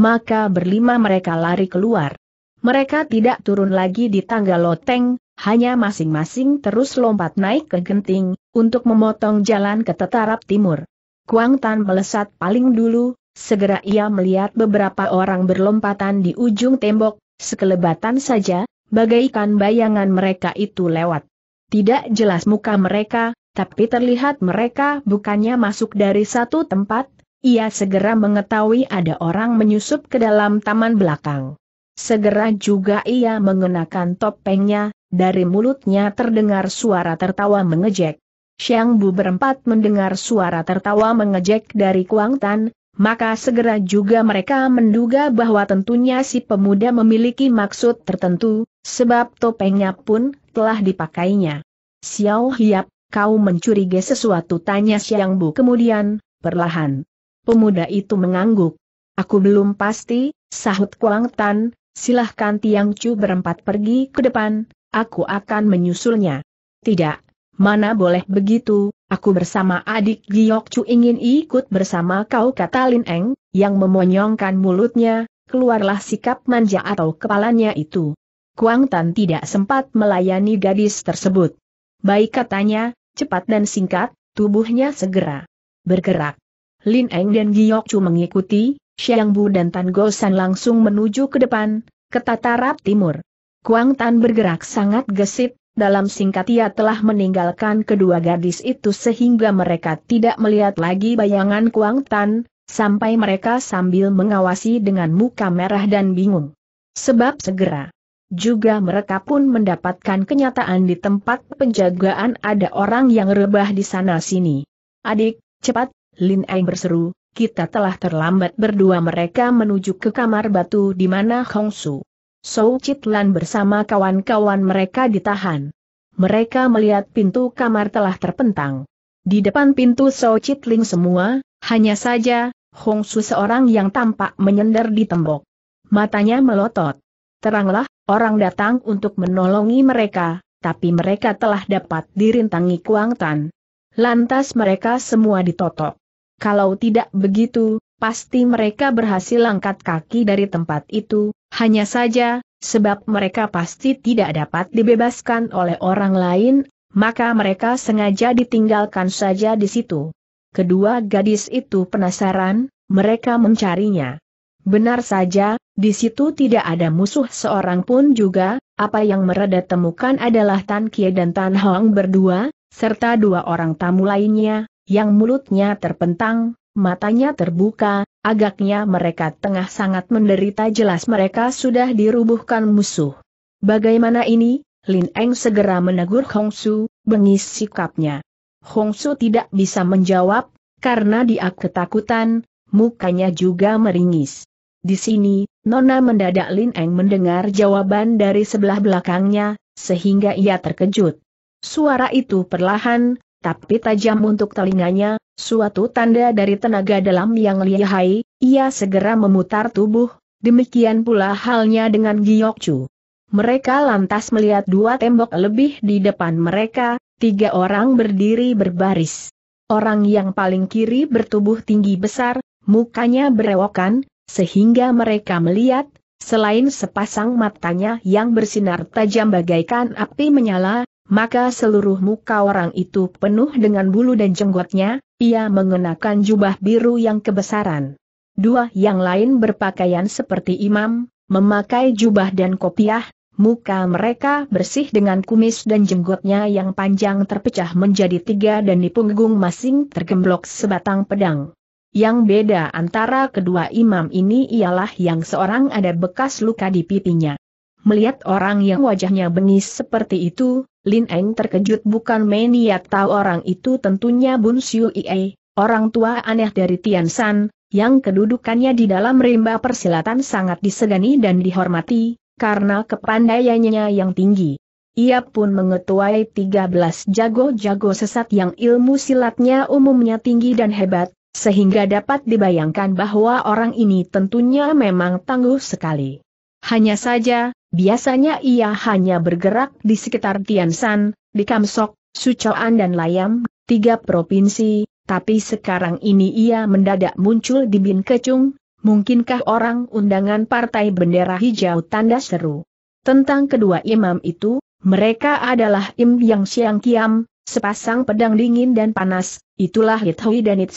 maka berlima mereka lari keluar. Mereka tidak turun lagi di tangga loteng, hanya masing-masing terus lompat naik ke genting, untuk memotong jalan ke tetarap timur. Kuang Tan melesat paling dulu, segera ia melihat beberapa orang berlompatan di ujung tembok, sekelebatan saja, bagaikan bayangan mereka itu lewat. Tidak jelas muka mereka, tapi terlihat mereka bukannya masuk dari satu tempat, ia segera mengetahui ada orang menyusup ke dalam taman belakang. Segera juga ia mengenakan topengnya, dari mulutnya terdengar suara tertawa mengejek. Siang Bu berempat mendengar suara tertawa mengejek dari Kuang Tan, maka segera juga mereka menduga bahwa tentunya si pemuda memiliki maksud tertentu, sebab topengnya pun telah dipakainya. Xiao Hiap, kau mencurigai sesuatu tanya Siang Bu kemudian, perlahan. Pemuda itu mengangguk. Aku belum pasti, sahut Kuang Tan, silahkan Tiang Chu berempat pergi ke depan, aku akan menyusulnya. Tidak, mana boleh begitu, aku bersama adik Giok Chu ingin ikut bersama kau kata Lin Eng, yang memonyongkan mulutnya, keluarlah sikap manja atau kepalanya itu. Kuang Tan tidak sempat melayani gadis tersebut. Baik katanya, cepat dan singkat, tubuhnya segera bergerak. Lin Eng dan Chu mengikuti, Xiang Bu dan Tan Gosan langsung menuju ke depan, ke Tatarap Timur. Kuang Tan bergerak sangat gesit, dalam singkat ia telah meninggalkan kedua gadis itu sehingga mereka tidak melihat lagi bayangan Kuang Tan, sampai mereka sambil mengawasi dengan muka merah dan bingung. Sebab segera. Juga mereka pun mendapatkan kenyataan di tempat penjagaan ada orang yang rebah di sana-sini. Adik, cepat, Lin Eng berseru, kita telah terlambat berdua mereka menuju ke kamar batu di mana Hong Su. Sou Chitlan bersama kawan-kawan mereka ditahan. Mereka melihat pintu kamar telah terpentang. Di depan pintu Sou Chitling semua, hanya saja, Hong Su seorang yang tampak menyender di tembok. Matanya melotot. Teranglah, orang datang untuk menolongi mereka, tapi mereka telah dapat dirintangi Kuang Tan. Lantas mereka semua ditotok. Kalau tidak begitu, pasti mereka berhasil angkat kaki dari tempat itu, hanya saja, sebab mereka pasti tidak dapat dibebaskan oleh orang lain, maka mereka sengaja ditinggalkan saja di situ. Kedua gadis itu penasaran, mereka mencarinya. Benar saja, di situ tidak ada musuh seorang pun juga, apa yang mereka temukan adalah Tan Kie dan Tan Hong berdua, serta dua orang tamu lainnya, yang mulutnya terpentang, matanya terbuka, agaknya mereka tengah sangat menderita jelas mereka sudah dirubuhkan musuh. Bagaimana ini? Lin Eng segera menegur Hong Su, bengis sikapnya. Hong Su tidak bisa menjawab, karena dia ketakutan, mukanya juga meringis. Di sini, Nona mendadak Lin Eng mendengar jawaban dari sebelah belakangnya, sehingga ia terkejut. Suara itu perlahan, tapi tajam untuk telinganya, suatu tanda dari tenaga dalam yang lihai, ia segera memutar tubuh, demikian pula halnya dengan Chu. Mereka lantas melihat dua tembok lebih di depan mereka, tiga orang berdiri berbaris. Orang yang paling kiri bertubuh tinggi besar, mukanya berewokan, sehingga mereka melihat, selain sepasang matanya yang bersinar tajam bagaikan api menyala, maka seluruh muka orang itu penuh dengan bulu dan jenggotnya, ia mengenakan jubah biru yang kebesaran. Dua yang lain berpakaian seperti imam, memakai jubah dan kopiah, muka mereka bersih dengan kumis dan jenggotnya yang panjang terpecah menjadi tiga dan di punggung masing tergemblok sebatang pedang. Yang beda antara kedua imam ini ialah yang seorang ada bekas luka di pipinya. Melihat orang yang wajahnya bengis seperti itu, Lin Eng terkejut bukan main ia tahu orang itu tentunya Bun Siu Ie, orang tua aneh dari Tian San, yang kedudukannya di dalam rimba persilatan sangat disegani dan dihormati, karena kepandaiannya yang tinggi. Ia pun mengetuai 13 jago-jago sesat yang ilmu silatnya umumnya tinggi dan hebat, sehingga dapat dibayangkan bahwa orang ini tentunya memang tangguh sekali. Hanya saja, Biasanya ia hanya bergerak di sekitar Tiansan, di Kamsok, Sucoan dan Layam, tiga provinsi, tapi sekarang ini ia mendadak muncul di Bin Kecung, mungkinkah orang undangan Partai Bendera Hijau tanda seru. Tentang kedua imam itu, mereka adalah Im Yang Siang Kiam, sepasang pedang dingin dan panas, itulah Hithui dan It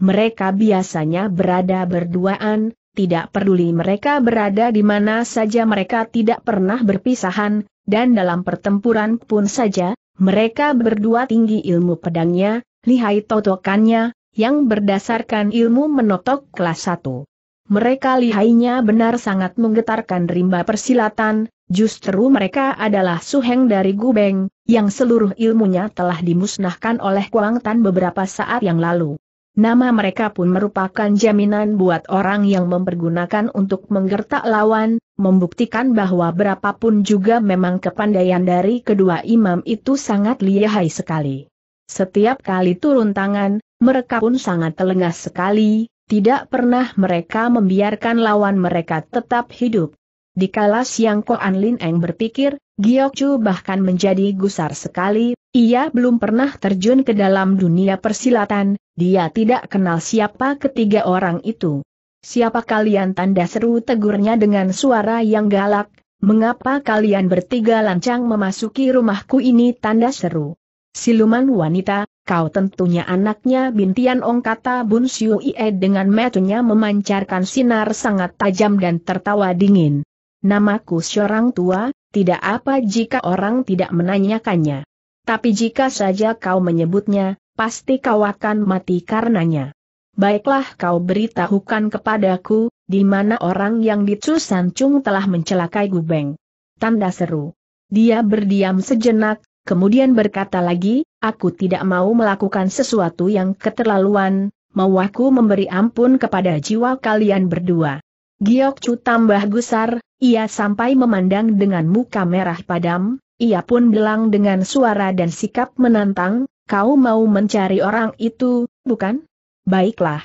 mereka biasanya berada berduaan, tidak peduli mereka berada di mana saja mereka tidak pernah berpisahan, dan dalam pertempuran pun saja, mereka berdua tinggi ilmu pedangnya, lihai totokannya, yang berdasarkan ilmu menotok kelas 1. Mereka lihainya benar sangat menggetarkan rimba persilatan, justru mereka adalah suheng dari Gubeng, yang seluruh ilmunya telah dimusnahkan oleh Kuang Tan beberapa saat yang lalu. Nama mereka pun merupakan jaminan buat orang yang mempergunakan untuk menggertak lawan, membuktikan bahwa berapapun juga memang kepandaian dari kedua imam itu sangat lihai sekali. Setiap kali turun tangan, mereka pun sangat telengah sekali, tidak pernah mereka membiarkan lawan mereka tetap hidup. Dikala Siang Koan Lin Eng berpikir, Giokju bahkan menjadi gusar sekali, ia belum pernah terjun ke dalam dunia persilatan, dia tidak kenal siapa ketiga orang itu. Siapa kalian tanda seru tegurnya dengan suara yang galak, mengapa kalian bertiga lancang memasuki rumahku ini tanda seru. Siluman wanita, kau tentunya anaknya Bintian Ong kata Bun Siu Ie dengan metunya memancarkan sinar sangat tajam dan tertawa dingin. Namaku seorang tua, tidak apa jika orang tidak menanyakannya. Tapi jika saja kau menyebutnya, pasti kau akan mati karenanya. Baiklah kau beritahukan kepadaku, di mana orang yang dicu Sancung telah mencelakai Gubeng. Tanda seru. Dia berdiam sejenak, kemudian berkata lagi, aku tidak mau melakukan sesuatu yang keterlaluan, mau aku memberi ampun kepada jiwa kalian berdua. Giok Chu tambah gusar, ia sampai memandang dengan muka merah padam, ia pun bilang dengan suara dan sikap menantang, kau mau mencari orang itu, bukan? Baiklah.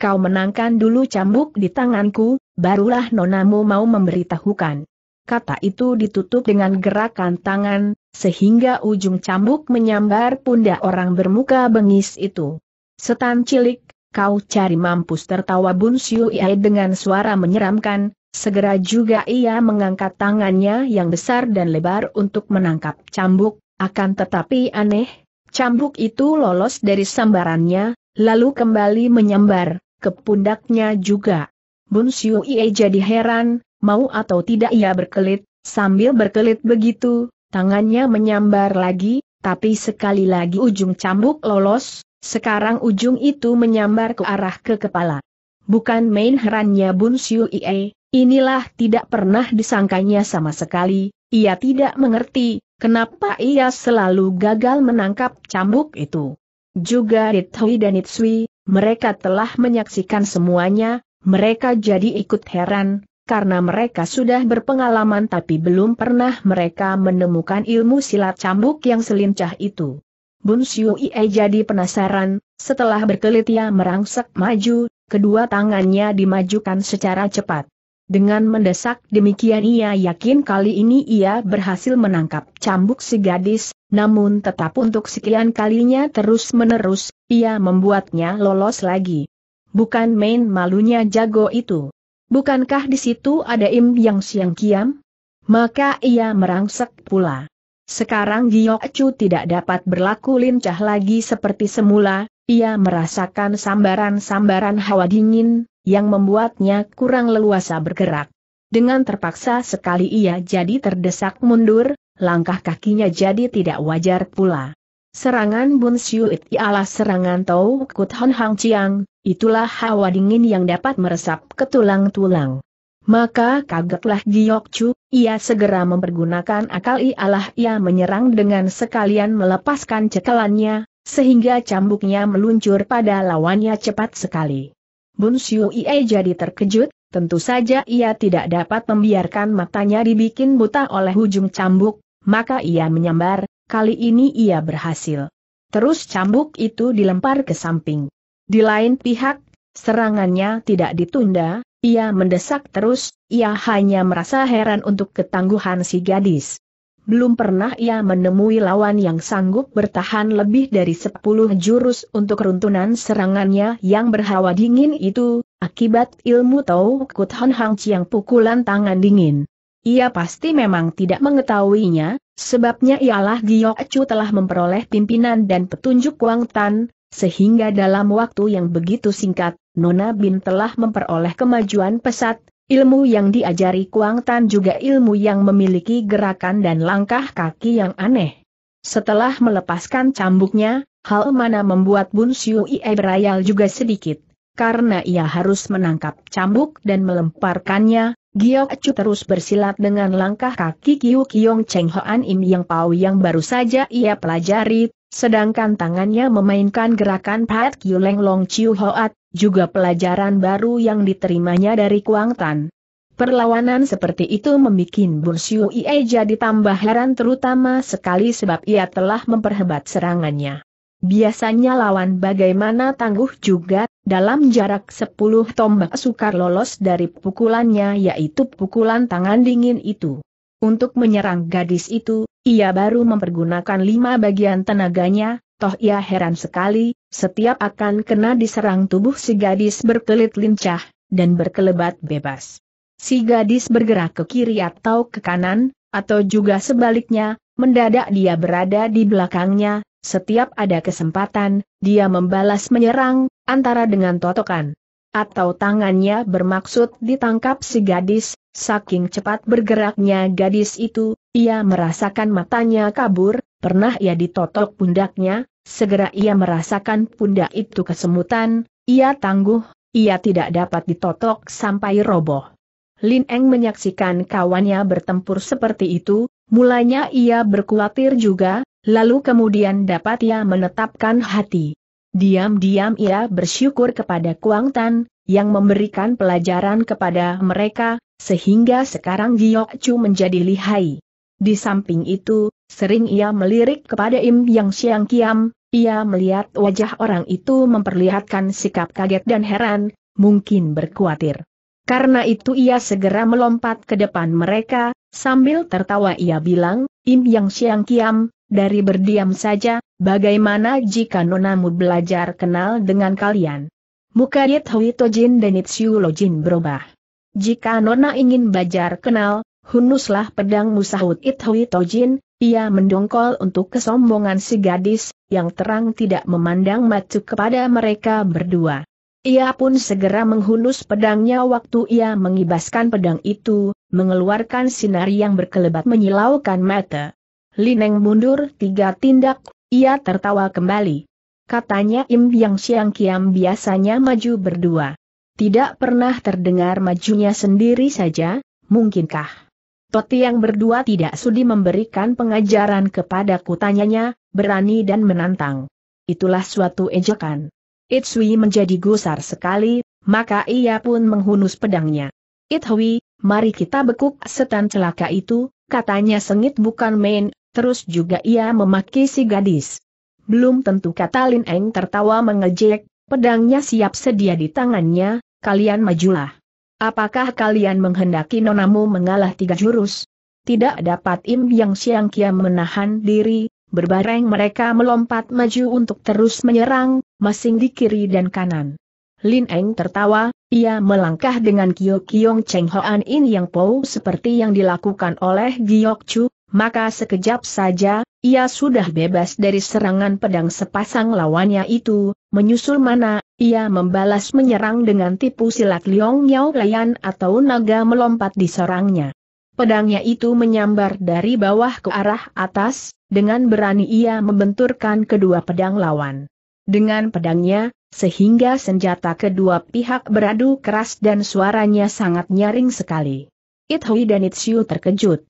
Kau menangkan dulu cambuk di tanganku, barulah nonamu mau memberitahukan. Kata itu ditutup dengan gerakan tangan, sehingga ujung cambuk menyambar pundak orang bermuka bengis itu. Setan cilik, kau cari mampus tertawa Bun Siu Iai dengan suara menyeramkan, Segera juga ia mengangkat tangannya yang besar dan lebar untuk menangkap cambuk, akan tetapi aneh, cambuk itu lolos dari sambarannya, lalu kembali menyambar, ke pundaknya juga. Bun Siu Ie jadi heran, mau atau tidak ia berkelit, sambil berkelit begitu, tangannya menyambar lagi, tapi sekali lagi ujung cambuk lolos, sekarang ujung itu menyambar ke arah ke kepala. Bukan main herannya Bun Siu Ie, Inilah tidak pernah disangkanya sama sekali, ia tidak mengerti, kenapa ia selalu gagal menangkap cambuk itu. Juga Ritui dan Itsui, mereka telah menyaksikan semuanya, mereka jadi ikut heran, karena mereka sudah berpengalaman tapi belum pernah mereka menemukan ilmu silat cambuk yang selincah itu. Bun Ie jadi penasaran, setelah berkelit ia merangsek maju, kedua tangannya dimajukan secara cepat. Dengan mendesak demikian ia yakin kali ini ia berhasil menangkap cambuk si gadis, namun tetap untuk sekian kalinya terus-menerus, ia membuatnya lolos lagi. Bukan main malunya jago itu. Bukankah di situ ada Im Yang Siang Kiam? Maka ia merangsek pula. Sekarang Gio Chu tidak dapat berlaku lincah lagi seperti semula, ia merasakan sambaran-sambaran hawa dingin, yang membuatnya kurang leluasa bergerak. Dengan terpaksa sekali ia jadi terdesak mundur, langkah kakinya jadi tidak wajar pula. Serangan Bun Siuit ialah serangan Tau Kut Hon Hang Chiang, itulah hawa dingin yang dapat meresap ke tulang-tulang. Maka kagetlah Giok Chu, ia segera mempergunakan akal ialah ia menyerang dengan sekalian melepaskan cekalannya, sehingga cambuknya meluncur pada lawannya cepat sekali. Bun Siu Ie jadi terkejut, tentu saja ia tidak dapat membiarkan matanya dibikin buta oleh ujung cambuk, maka ia menyambar, kali ini ia berhasil. Terus cambuk itu dilempar ke samping. Di lain pihak, serangannya tidak ditunda, ia mendesak terus, ia hanya merasa heran untuk ketangguhan si gadis belum pernah ia menemui lawan yang sanggup bertahan lebih dari sepuluh jurus untuk runtunan serangannya yang berhawa dingin itu, akibat ilmu Tau Kut Hon Hang Chiang pukulan tangan dingin. Ia pasti memang tidak mengetahuinya, sebabnya ialah Giok Chu telah memperoleh pimpinan dan petunjuk Wang Tan, sehingga dalam waktu yang begitu singkat, Nona Bin telah memperoleh kemajuan pesat, Ilmu yang diajari Kuang Tan juga ilmu yang memiliki gerakan dan langkah kaki yang aneh. Setelah melepaskan cambuknya, hal mana membuat Bun Siu Ie berayal juga sedikit. Karena ia harus menangkap cambuk dan melemparkannya, Giok Chu terus bersilat dengan langkah kaki Kiu Kiong Cheng Hoan Im Yang Pau yang baru saja ia pelajari, sedangkan tangannya memainkan gerakan Pat Kiu Leng Long Chiu Hoat, juga pelajaran baru yang diterimanya dari Kuangtan. Perlawanan seperti itu membuat Bun Xiu Ie jadi tambah heran terutama sekali sebab ia telah memperhebat serangannya. Biasanya lawan bagaimana tangguh juga, dalam jarak 10 tombak sukar lolos dari pukulannya yaitu pukulan tangan dingin itu. Untuk menyerang gadis itu, ia baru mempergunakan lima bagian tenaganya, Toh ia heran sekali, setiap akan kena diserang tubuh si gadis berkelit lincah, dan berkelebat bebas. Si gadis bergerak ke kiri atau ke kanan, atau juga sebaliknya, mendadak dia berada di belakangnya, setiap ada kesempatan, dia membalas menyerang, antara dengan totokan. Atau tangannya bermaksud ditangkap si gadis, saking cepat bergeraknya gadis itu, ia merasakan matanya kabur, pernah ia ditotok pundaknya, segera ia merasakan pundak itu kesemutan, ia tangguh, ia tidak dapat ditotok sampai roboh. Lin Eng menyaksikan kawannya bertempur seperti itu, mulanya ia berkhawatir juga, lalu kemudian dapat ia menetapkan hati. Diam-diam ia bersyukur kepada Kuang Tan, yang memberikan pelajaran kepada mereka, sehingga sekarang Giok Chu menjadi lihai. Di samping itu, Sering ia melirik kepada Im Yang Siang Kiam, ia melihat wajah orang itu memperlihatkan sikap kaget dan heran, mungkin berkuatir. Karena itu ia segera melompat ke depan mereka, sambil tertawa ia bilang, Im Yang Siang Kiam, dari berdiam saja, bagaimana jika nonamu belajar kenal dengan kalian? Muka Yit Hui Tojin dan Itsu Lojin berubah. Jika nona ingin belajar kenal, hunuslah pedang musahut Ithui Tojin, ia mendongkol untuk kesombongan si gadis, yang terang tidak memandang macu kepada mereka berdua. Ia pun segera menghunus pedangnya waktu ia mengibaskan pedang itu, mengeluarkan sinar yang berkelebat menyilaukan mata. Lineng mundur tiga tindak, ia tertawa kembali. Katanya Im Yang Siang Kiam biasanya maju berdua. Tidak pernah terdengar majunya sendiri saja, mungkinkah? Toti yang berdua tidak sudi memberikan pengajaran kepada kutanyanya, berani dan menantang. Itulah suatu ejekan. Itsui menjadi gusar sekali, maka ia pun menghunus pedangnya. It'sui, mari kita bekuk setan celaka itu, katanya sengit bukan main, terus juga ia memaki si gadis. Belum tentu kata Lin Eng tertawa mengejek, pedangnya siap sedia di tangannya, kalian majulah. Apakah kalian menghendaki nonamu mengalah tiga jurus? Tidak dapat Im Yang Siang Kia menahan diri, berbareng mereka melompat maju untuk terus menyerang, masing di kiri dan kanan. Lin Eng tertawa, ia melangkah dengan Kyo Cheng Hoan In Yang Po seperti yang dilakukan oleh Giok Chu, maka sekejap saja, ia sudah bebas dari serangan pedang sepasang lawannya itu, menyusul mana, ia membalas menyerang dengan tipu silat Liong Yao Layan atau naga melompat di serangnya. Pedangnya itu menyambar dari bawah ke arah atas, dengan berani ia membenturkan kedua pedang lawan dengan pedangnya, sehingga senjata kedua pihak beradu keras dan suaranya sangat nyaring sekali. Ithui dan Itsiu terkejut.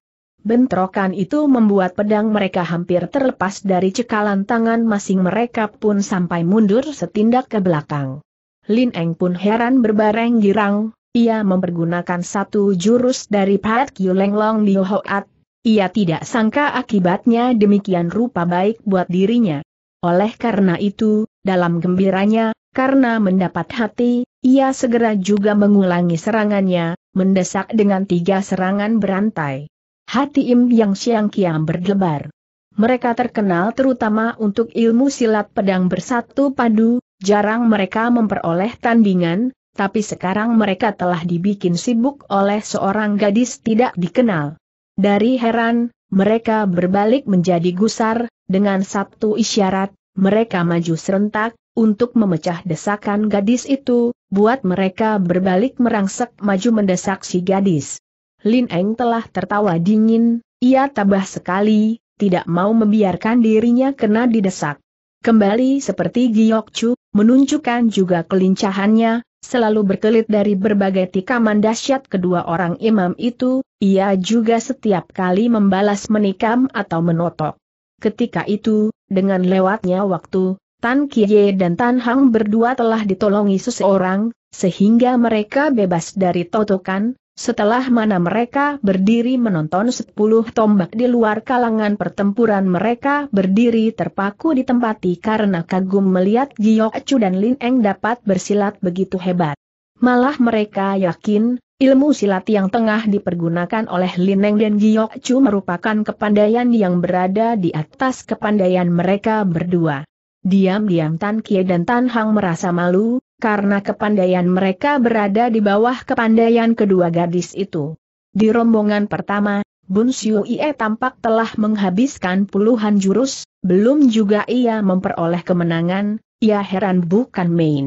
Bentrokan itu membuat pedang mereka hampir terlepas dari cekalan tangan masing mereka pun sampai mundur setindak ke belakang. Lin Eng pun heran berbareng girang, ia mempergunakan satu jurus dari Pat Kiu Leng Long Liu Hoat. Ia tidak sangka akibatnya demikian rupa baik buat dirinya. Oleh karena itu, dalam gembiranya, karena mendapat hati, ia segera juga mengulangi serangannya, mendesak dengan tiga serangan berantai. Hati Im Yang Siang Kiam berdebar. Mereka terkenal terutama untuk ilmu silat pedang bersatu padu, jarang mereka memperoleh tandingan, tapi sekarang mereka telah dibikin sibuk oleh seorang gadis tidak dikenal. Dari heran, mereka berbalik menjadi gusar, dengan satu isyarat, mereka maju serentak, untuk memecah desakan gadis itu, buat mereka berbalik merangsek maju mendesak si gadis. Lin Eng telah tertawa dingin, ia tabah sekali, tidak mau membiarkan dirinya kena didesak. Kembali seperti Giok Chu, menunjukkan juga kelincahannya, selalu berkelit dari berbagai tikaman dahsyat kedua orang imam itu, ia juga setiap kali membalas menikam atau menotok. Ketika itu, dengan lewatnya waktu, Tan Kie dan Tan Hang berdua telah ditolongi seseorang, sehingga mereka bebas dari totokan, setelah mana mereka berdiri menonton sepuluh tombak di luar kalangan pertempuran mereka berdiri terpaku ditempati karena kagum melihat Giok Chu dan Lin Eng dapat bersilat begitu hebat. Malah mereka yakin, ilmu silat yang tengah dipergunakan oleh Lin Eng dan Giok Chu merupakan kepandaian yang berada di atas kepandaian mereka berdua. Diam-diam Tan Kie dan Tan Hang merasa malu, karena kepandaian mereka berada di bawah kepandaian kedua gadis itu. Di rombongan pertama, Bun Xiu Ie tampak telah menghabiskan puluhan jurus, belum juga ia memperoleh kemenangan, ia heran bukan main.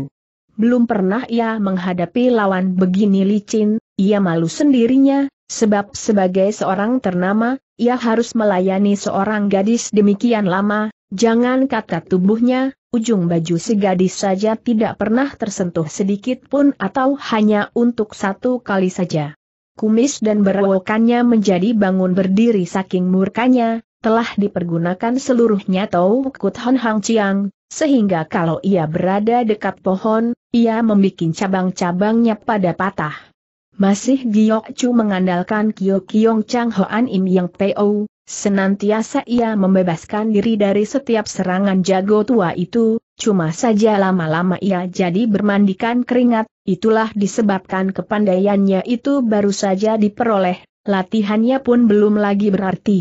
Belum pernah ia menghadapi lawan begini licin, ia malu sendirinya, sebab sebagai seorang ternama, ia harus melayani seorang gadis demikian lama, jangan kata tubuhnya, ujung baju si gadis saja tidak pernah tersentuh sedikit pun atau hanya untuk satu kali saja. Kumis dan berwokannya menjadi bangun berdiri saking murkanya, telah dipergunakan seluruhnya Tau Kut Hon Hang Chiang, sehingga kalau ia berada dekat pohon, ia membuat cabang-cabangnya pada patah. Masih Giok Chu mengandalkan Kyo Kyong Chang Hoan Im Yang Po, Senantiasa ia membebaskan diri dari setiap serangan jago tua itu, cuma saja lama-lama ia jadi bermandikan keringat, itulah disebabkan kepandaiannya itu baru saja diperoleh, latihannya pun belum lagi berarti.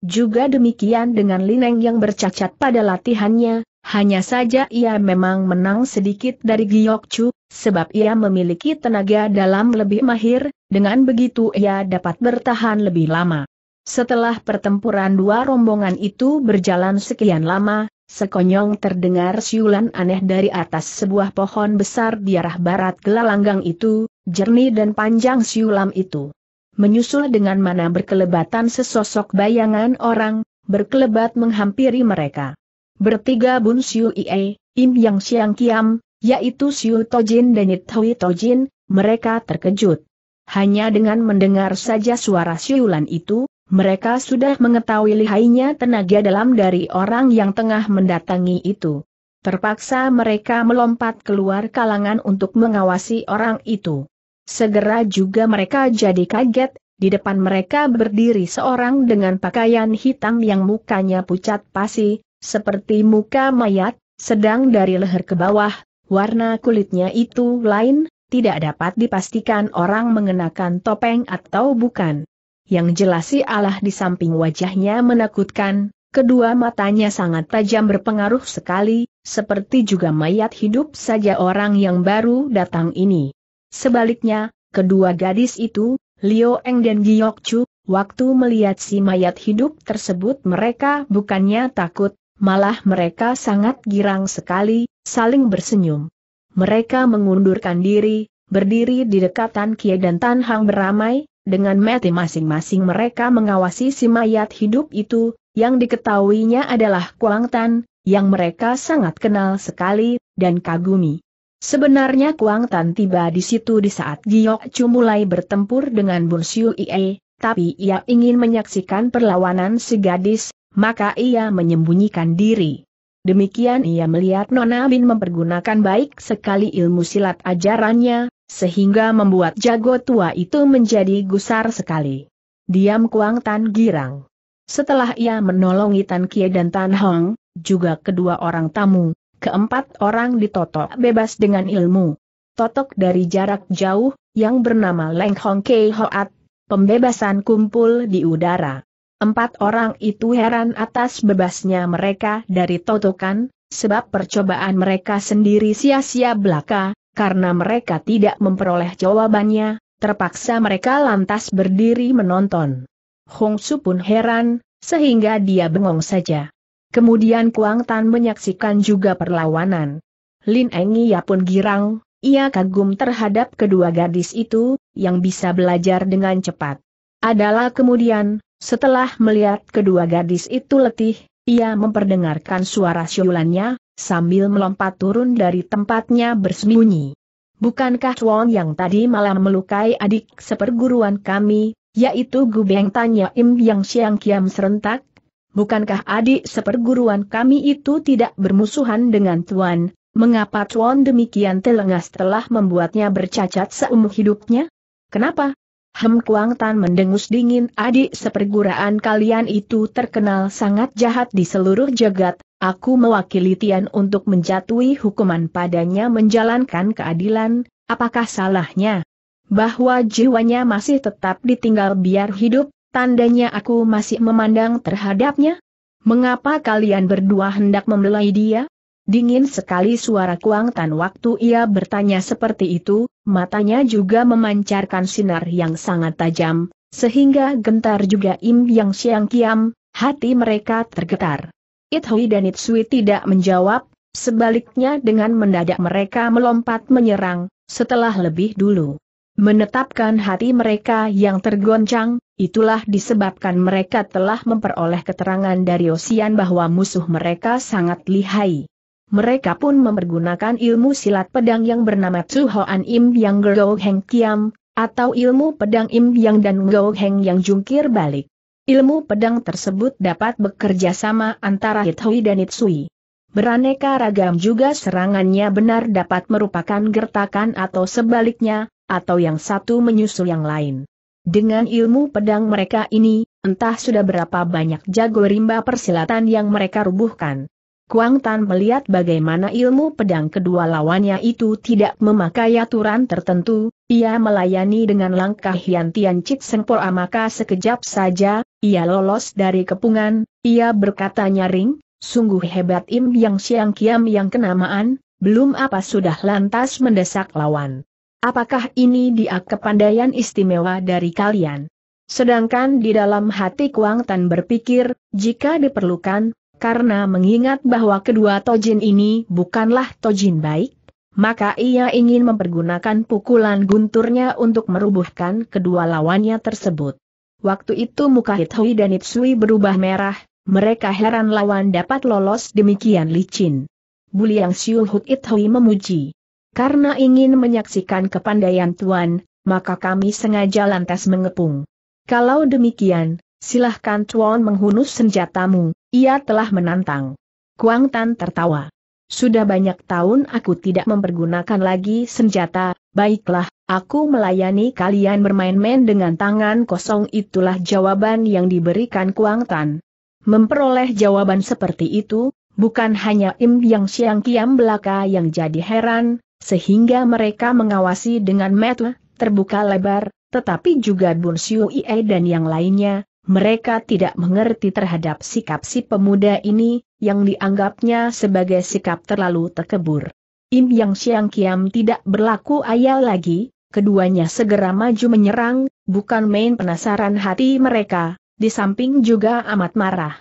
Juga demikian dengan Lineng yang bercacat pada latihannya, hanya saja ia memang menang sedikit dari Chu, sebab ia memiliki tenaga dalam lebih mahir, dengan begitu ia dapat bertahan lebih lama. Setelah pertempuran dua rombongan itu berjalan sekian lama, sekonyong terdengar siulan aneh dari atas sebuah pohon besar di arah barat gelalanggang itu, jernih dan panjang siulam itu. Menyusul dengan mana berkelebatan sesosok bayangan orang, berkelebat menghampiri mereka. Bertiga Bun Siu Ie, Im Yang Siang Kiam, yaitu Siu Tojin dan Ithui Tojin, mereka terkejut. Hanya dengan mendengar saja suara siulan itu, mereka sudah mengetahui lihainya tenaga dalam dari orang yang tengah mendatangi itu. Terpaksa mereka melompat keluar kalangan untuk mengawasi orang itu. Segera juga mereka jadi kaget, di depan mereka berdiri seorang dengan pakaian hitam yang mukanya pucat pasi, seperti muka mayat, sedang dari leher ke bawah, warna kulitnya itu lain, tidak dapat dipastikan orang mengenakan topeng atau bukan yang jelas si Allah di samping wajahnya menakutkan, kedua matanya sangat tajam berpengaruh sekali, seperti juga mayat hidup saja orang yang baru datang ini. Sebaliknya, kedua gadis itu, Liu Eng dan Giok Chu, waktu melihat si mayat hidup tersebut mereka bukannya takut, malah mereka sangat girang sekali, saling bersenyum. Mereka mengundurkan diri, berdiri di dekatan Kie dan Tan Hang beramai, dengan mati masing-masing mereka mengawasi si mayat hidup itu, yang diketahuinya adalah Kuang Tan, yang mereka sangat kenal sekali, dan kagumi. Sebenarnya Kuang Tan tiba di situ di saat Giok Chu mulai bertempur dengan Bun Siu Ie, tapi ia ingin menyaksikan perlawanan si gadis, maka ia menyembunyikan diri. Demikian ia melihat Nona Bin mempergunakan baik sekali ilmu silat ajarannya, sehingga membuat jago tua itu menjadi gusar sekali. Diam Kuang Tan girang. Setelah ia menolongi Tan Kie dan Tan Hong, juga kedua orang tamu, keempat orang ditotok bebas dengan ilmu. Totok dari jarak jauh, yang bernama Leng Hong Kei Hoat, pembebasan kumpul di udara. Empat orang itu heran atas bebasnya mereka dari totokan, sebab percobaan mereka sendiri sia-sia belaka, karena mereka tidak memperoleh jawabannya, terpaksa mereka lantas berdiri menonton. Hong Su pun heran, sehingga dia bengong saja. Kemudian Kuang Tan menyaksikan juga perlawanan. Lin Eng ia pun girang, ia kagum terhadap kedua gadis itu, yang bisa belajar dengan cepat. Adalah kemudian, setelah melihat kedua gadis itu letih, ia memperdengarkan suara siulannya, sambil melompat turun dari tempatnya bersembunyi. Bukankah Chuan yang tadi malam melukai adik seperguruan kami, yaitu Gubeng Tanya Im Yang Siang Kiam serentak? Bukankah adik seperguruan kami itu tidak bermusuhan dengan Tuan? Mengapa Chuan demikian telengas telah membuatnya bercacat seumur hidupnya? Kenapa? Hem Kuang Tan mendengus dingin adik seperguraan kalian itu terkenal sangat jahat di seluruh jagat, aku mewakili Tian untuk menjatuhi hukuman padanya menjalankan keadilan, apakah salahnya? Bahwa jiwanya masih tetap ditinggal biar hidup, tandanya aku masih memandang terhadapnya? Mengapa kalian berdua hendak membelai dia? Dingin sekali suara Kuang Tan waktu ia bertanya seperti itu, matanya juga memancarkan sinar yang sangat tajam, sehingga gentar juga Im Yang Siang Kiam, hati mereka tergetar. It Hui dan It Sui tidak menjawab, sebaliknya dengan mendadak mereka melompat menyerang, setelah lebih dulu. Menetapkan hati mereka yang tergoncang, itulah disebabkan mereka telah memperoleh keterangan dari Osian bahwa musuh mereka sangat lihai. Mereka pun mempergunakan ilmu silat pedang yang bernama Tsu Hoan Im Yang Go Heng Kiam, atau ilmu pedang Im Yang dan Go Heng Yang jungkir balik. Ilmu pedang tersebut dapat bekerja sama antara Hitui dan Itsui. Beraneka ragam juga serangannya benar dapat merupakan gertakan atau sebaliknya, atau yang satu menyusul yang lain. Dengan ilmu pedang mereka ini, entah sudah berapa banyak jago rimba persilatan yang mereka rubuhkan. Kuang Tan melihat bagaimana ilmu pedang kedua lawannya itu tidak memakai aturan tertentu, ia melayani dengan langkah Hian Tian Cik Seng Poa maka sekejap saja, ia lolos dari kepungan, ia berkata nyaring, sungguh hebat Im Yang Siang Kiam yang kenamaan, belum apa sudah lantas mendesak lawan. Apakah ini dia kepandaian istimewa dari kalian? Sedangkan di dalam hati Kuang Tan berpikir, jika diperlukan, karena mengingat bahwa kedua tojin ini bukanlah tojin baik, maka ia ingin mempergunakan pukulan gunturnya untuk merubuhkan kedua lawannya tersebut. Waktu itu muka Hithui dan Itsui berubah merah, mereka heran lawan dapat lolos demikian licin. Buliang Siuhut Ithui memuji. Karena ingin menyaksikan kepandaian Tuan, maka kami sengaja lantas mengepung. Kalau demikian, silahkan Tuan menghunus senjatamu, ia telah menantang. Kuang Tan tertawa. Sudah banyak tahun aku tidak mempergunakan lagi senjata, baiklah, aku melayani kalian bermain-main dengan tangan kosong itulah jawaban yang diberikan Kuang Tan. Memperoleh jawaban seperti itu, bukan hanya Im Yang Siang Kiam belaka yang jadi heran, sehingga mereka mengawasi dengan metu, terbuka lebar, tetapi juga Bun Siu Ie dan yang lainnya, mereka tidak mengerti terhadap sikap si pemuda ini, yang dianggapnya sebagai sikap terlalu terkebur. Im Yang Siang Kiam tidak berlaku ayal lagi, keduanya segera maju menyerang, bukan main penasaran hati mereka, di samping juga amat marah.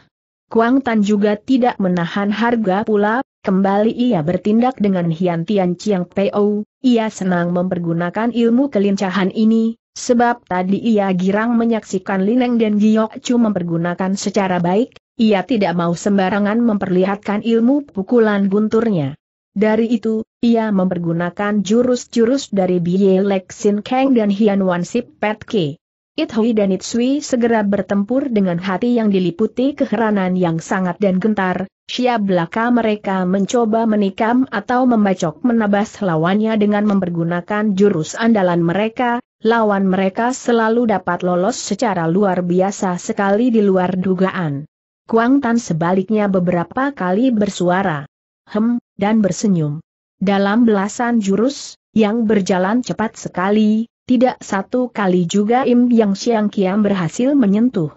Kuang Tan juga tidak menahan harga pula, kembali ia bertindak dengan Hian Tian Chiang Peo, ia senang mempergunakan ilmu kelincahan ini, Sebab tadi ia girang menyaksikan Lineng dan Giok Chu mempergunakan secara baik, ia tidak mau sembarangan memperlihatkan ilmu pukulan gunturnya. Dari itu, ia mempergunakan jurus-jurus dari Biye Lek Sin Kang dan Hian Wan Sip Pet Ke. It Hui dan It Sui segera bertempur dengan hati yang diliputi keheranan yang sangat dan gentar, Sia belaka mereka mencoba menikam atau membacok menabas lawannya dengan mempergunakan jurus andalan mereka, lawan mereka selalu dapat lolos secara luar biasa sekali di luar dugaan. Kuang Tan sebaliknya beberapa kali bersuara, hem, dan bersenyum. Dalam belasan jurus, yang berjalan cepat sekali, tidak satu kali juga Im Yang Siang Kiam berhasil menyentuh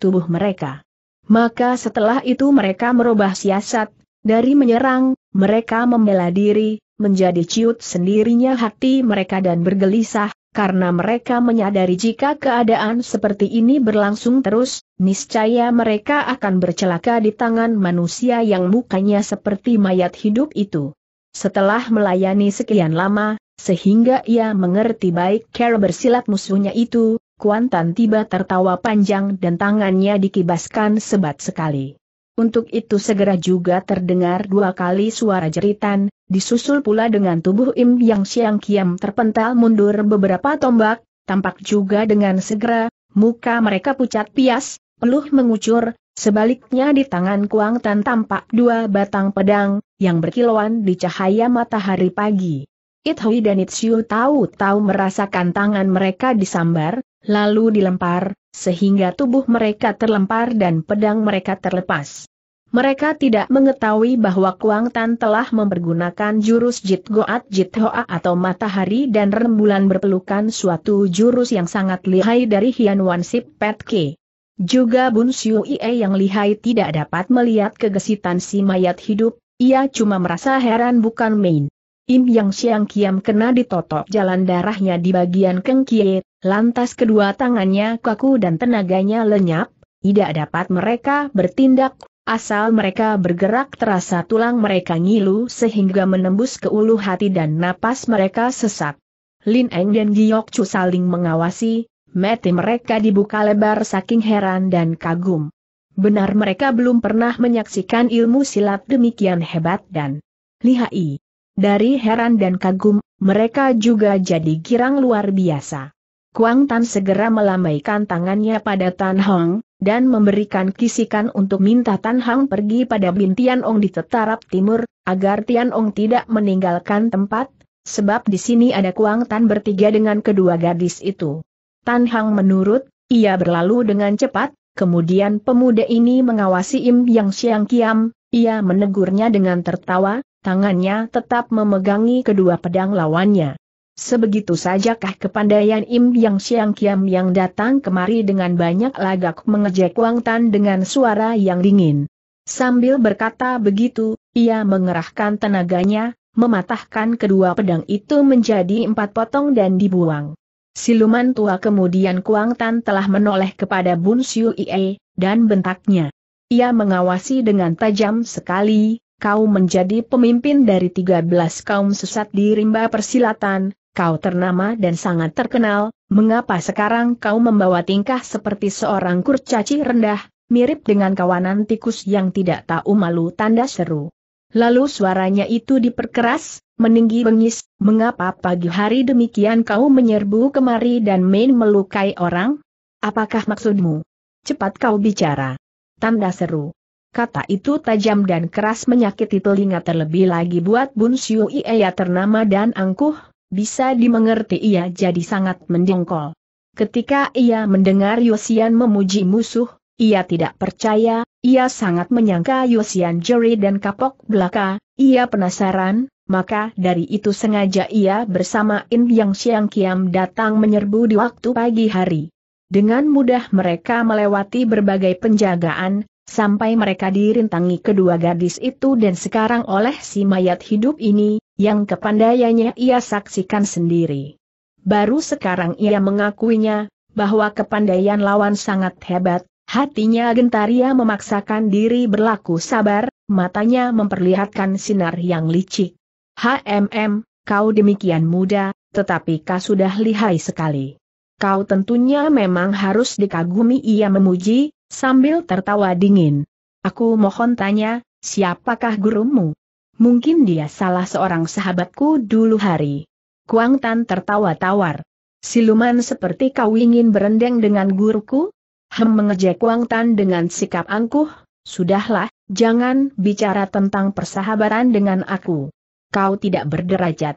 tubuh mereka. Maka setelah itu mereka merubah siasat, dari menyerang, mereka membela diri, menjadi ciut sendirinya hati mereka dan bergelisah, karena mereka menyadari jika keadaan seperti ini berlangsung terus, niscaya mereka akan bercelaka di tangan manusia yang mukanya seperti mayat hidup itu. Setelah melayani sekian lama, sehingga ia mengerti baik cara bersilat musuhnya itu, Kuan Tan tiba tertawa panjang dan tangannya dikibaskan sebat sekali. Untuk itu segera juga terdengar dua kali suara jeritan, disusul pula dengan tubuh Im Yang Siang Kiam terpental mundur beberapa tombak, tampak juga dengan segera, muka mereka pucat pias, peluh mengucur, sebaliknya di tangan Kuang Tan tampak dua batang pedang, yang berkilauan di cahaya matahari pagi. Hui dan Itsiu tahu-tahu merasakan tangan mereka disambar, lalu dilempar, sehingga tubuh mereka terlempar dan pedang mereka terlepas. Mereka tidak mengetahui bahwa Kuang Tan telah mempergunakan jurus Jit Goat Jit Hoa atau matahari dan rembulan berpelukan suatu jurus yang sangat lihai dari Hian Wan Sip Pet Ke. Juga Bun Siu Ie yang lihai tidak dapat melihat kegesitan si mayat hidup, ia cuma merasa heran bukan main. Im Yang Siang Kiam kena ditotok jalan darahnya di bagian kengkiet. Lantas kedua tangannya kaku dan tenaganya lenyap, tidak dapat mereka bertindak, asal mereka bergerak terasa tulang mereka ngilu sehingga menembus ke ulu hati dan napas mereka sesak. Lin Eng dan Giok Chu saling mengawasi, mati mereka dibuka lebar saking heran dan kagum. Benar mereka belum pernah menyaksikan ilmu silat demikian hebat dan lihai. Dari heran dan kagum, mereka juga jadi girang luar biasa. Kuang Tan segera melambaikan tangannya pada Tan Hong, dan memberikan kisikan untuk minta Tan Hong pergi pada Bin Ong di Tetarap Timur, agar Tian Ong tidak meninggalkan tempat, sebab di sini ada Kuang Tan bertiga dengan kedua gadis itu. Tan Hong menurut, ia berlalu dengan cepat, kemudian pemuda ini mengawasi Im Yang Siang Kiam, ia menegurnya dengan tertawa, tangannya tetap memegangi kedua pedang lawannya. Sebegitu sajakah kepandaian Im Yang Siang Kiam yang datang kemari dengan banyak lagak mengejek Wang Tan dengan suara yang dingin. Sambil berkata begitu, ia mengerahkan tenaganya, mematahkan kedua pedang itu menjadi empat potong dan dibuang. Siluman tua kemudian Kuang Tan telah menoleh kepada Bun Siu Ie, dan bentaknya. Ia mengawasi dengan tajam sekali, kau menjadi pemimpin dari 13 kaum sesat di rimba persilatan, kau ternama dan sangat terkenal, mengapa sekarang kau membawa tingkah seperti seorang kurcaci rendah, mirip dengan kawanan tikus yang tidak tahu malu tanda seru. Lalu suaranya itu diperkeras, meninggi bengis, mengapa pagi hari demikian kau menyerbu kemari dan main melukai orang? Apakah maksudmu? Cepat kau bicara. Tanda seru. Kata itu tajam dan keras menyakiti telinga terlebih lagi buat Bun Siu Ia ternama dan angkuh, bisa dimengerti ia jadi sangat mendengkol. Ketika ia mendengar Yosian memuji musuh, ia tidak percaya, ia sangat menyangka Yosian jeri dan kapok belaka, ia penasaran, maka dari itu sengaja ia bersama In Yang Xiang Kiam datang menyerbu di waktu pagi hari. Dengan mudah mereka melewati berbagai penjagaan, Sampai mereka dirintangi kedua gadis itu dan sekarang oleh si mayat hidup ini, yang kepandaiannya ia saksikan sendiri. Baru sekarang ia mengakuinya, bahwa kepandaian lawan sangat hebat, hatinya gentaria memaksakan diri berlaku sabar, matanya memperlihatkan sinar yang licik. HMM, kau demikian muda, tetapi kau sudah lihai sekali. Kau tentunya memang harus dikagumi ia memuji, sambil tertawa dingin. Aku mohon tanya, siapakah gurumu? Mungkin dia salah seorang sahabatku dulu hari. Kuang Tan tertawa tawar. Siluman seperti kau ingin berendeng dengan guruku? Hem mengejek Kuang Tan dengan sikap angkuh, sudahlah, jangan bicara tentang persahabatan dengan aku. Kau tidak berderajat.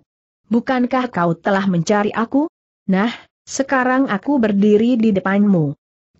Bukankah kau telah mencari aku? Nah, sekarang aku berdiri di depanmu.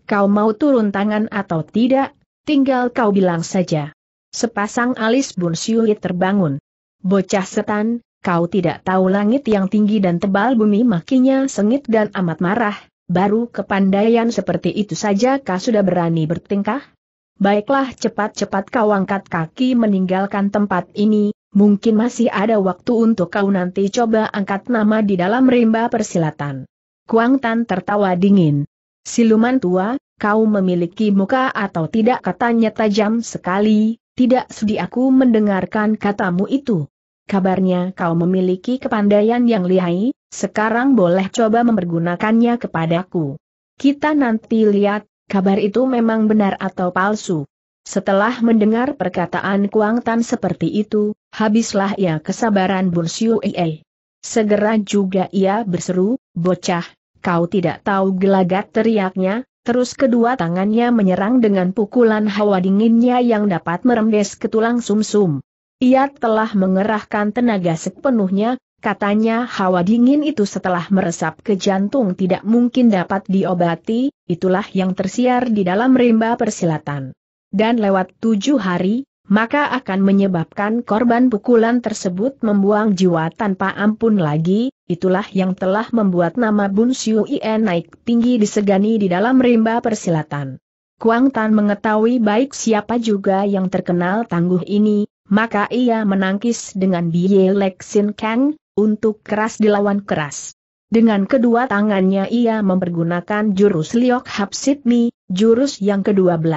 Kau mau turun tangan atau tidak, tinggal kau bilang saja. Sepasang alis Bun Siuli terbangun. Bocah setan, kau tidak tahu langit yang tinggi dan tebal bumi makinya sengit dan amat marah, baru kepandaian seperti itu saja kau sudah berani bertingkah? Baiklah cepat-cepat kau angkat kaki meninggalkan tempat ini, mungkin masih ada waktu untuk kau nanti coba angkat nama di dalam rimba persilatan. Kuang Tan tertawa dingin. Siluman tua, kau memiliki muka atau tidak katanya tajam sekali, tidak sudi aku mendengarkan katamu itu. Kabarnya kau memiliki kepandaian yang lihai, sekarang boleh coba mempergunakannya kepadaku. Kita nanti lihat, kabar itu memang benar atau palsu. Setelah mendengar perkataan Kuang Tan seperti itu, habislah ia kesabaran Bun Siu Ie. Segera juga ia berseru, bocah, Kau tidak tahu gelagat teriaknya, terus kedua tangannya menyerang dengan pukulan hawa dinginnya yang dapat merembes ke tulang sumsum. -sum. Ia telah mengerahkan tenaga sepenuhnya, katanya hawa dingin itu setelah meresap ke jantung tidak mungkin dapat diobati, itulah yang tersiar di dalam rimba persilatan. Dan lewat tujuh hari, maka akan menyebabkan korban pukulan tersebut membuang jiwa tanpa ampun lagi, itulah yang telah membuat nama Bun Siu Ien naik tinggi disegani di dalam rimba persilatan. Kuang Tan mengetahui baik siapa juga yang terkenal tangguh ini, maka ia menangkis dengan Lek Sin Kang, untuk keras dilawan keras. Dengan kedua tangannya ia mempergunakan jurus Liok Hapsit Mi, jurus yang ke-12.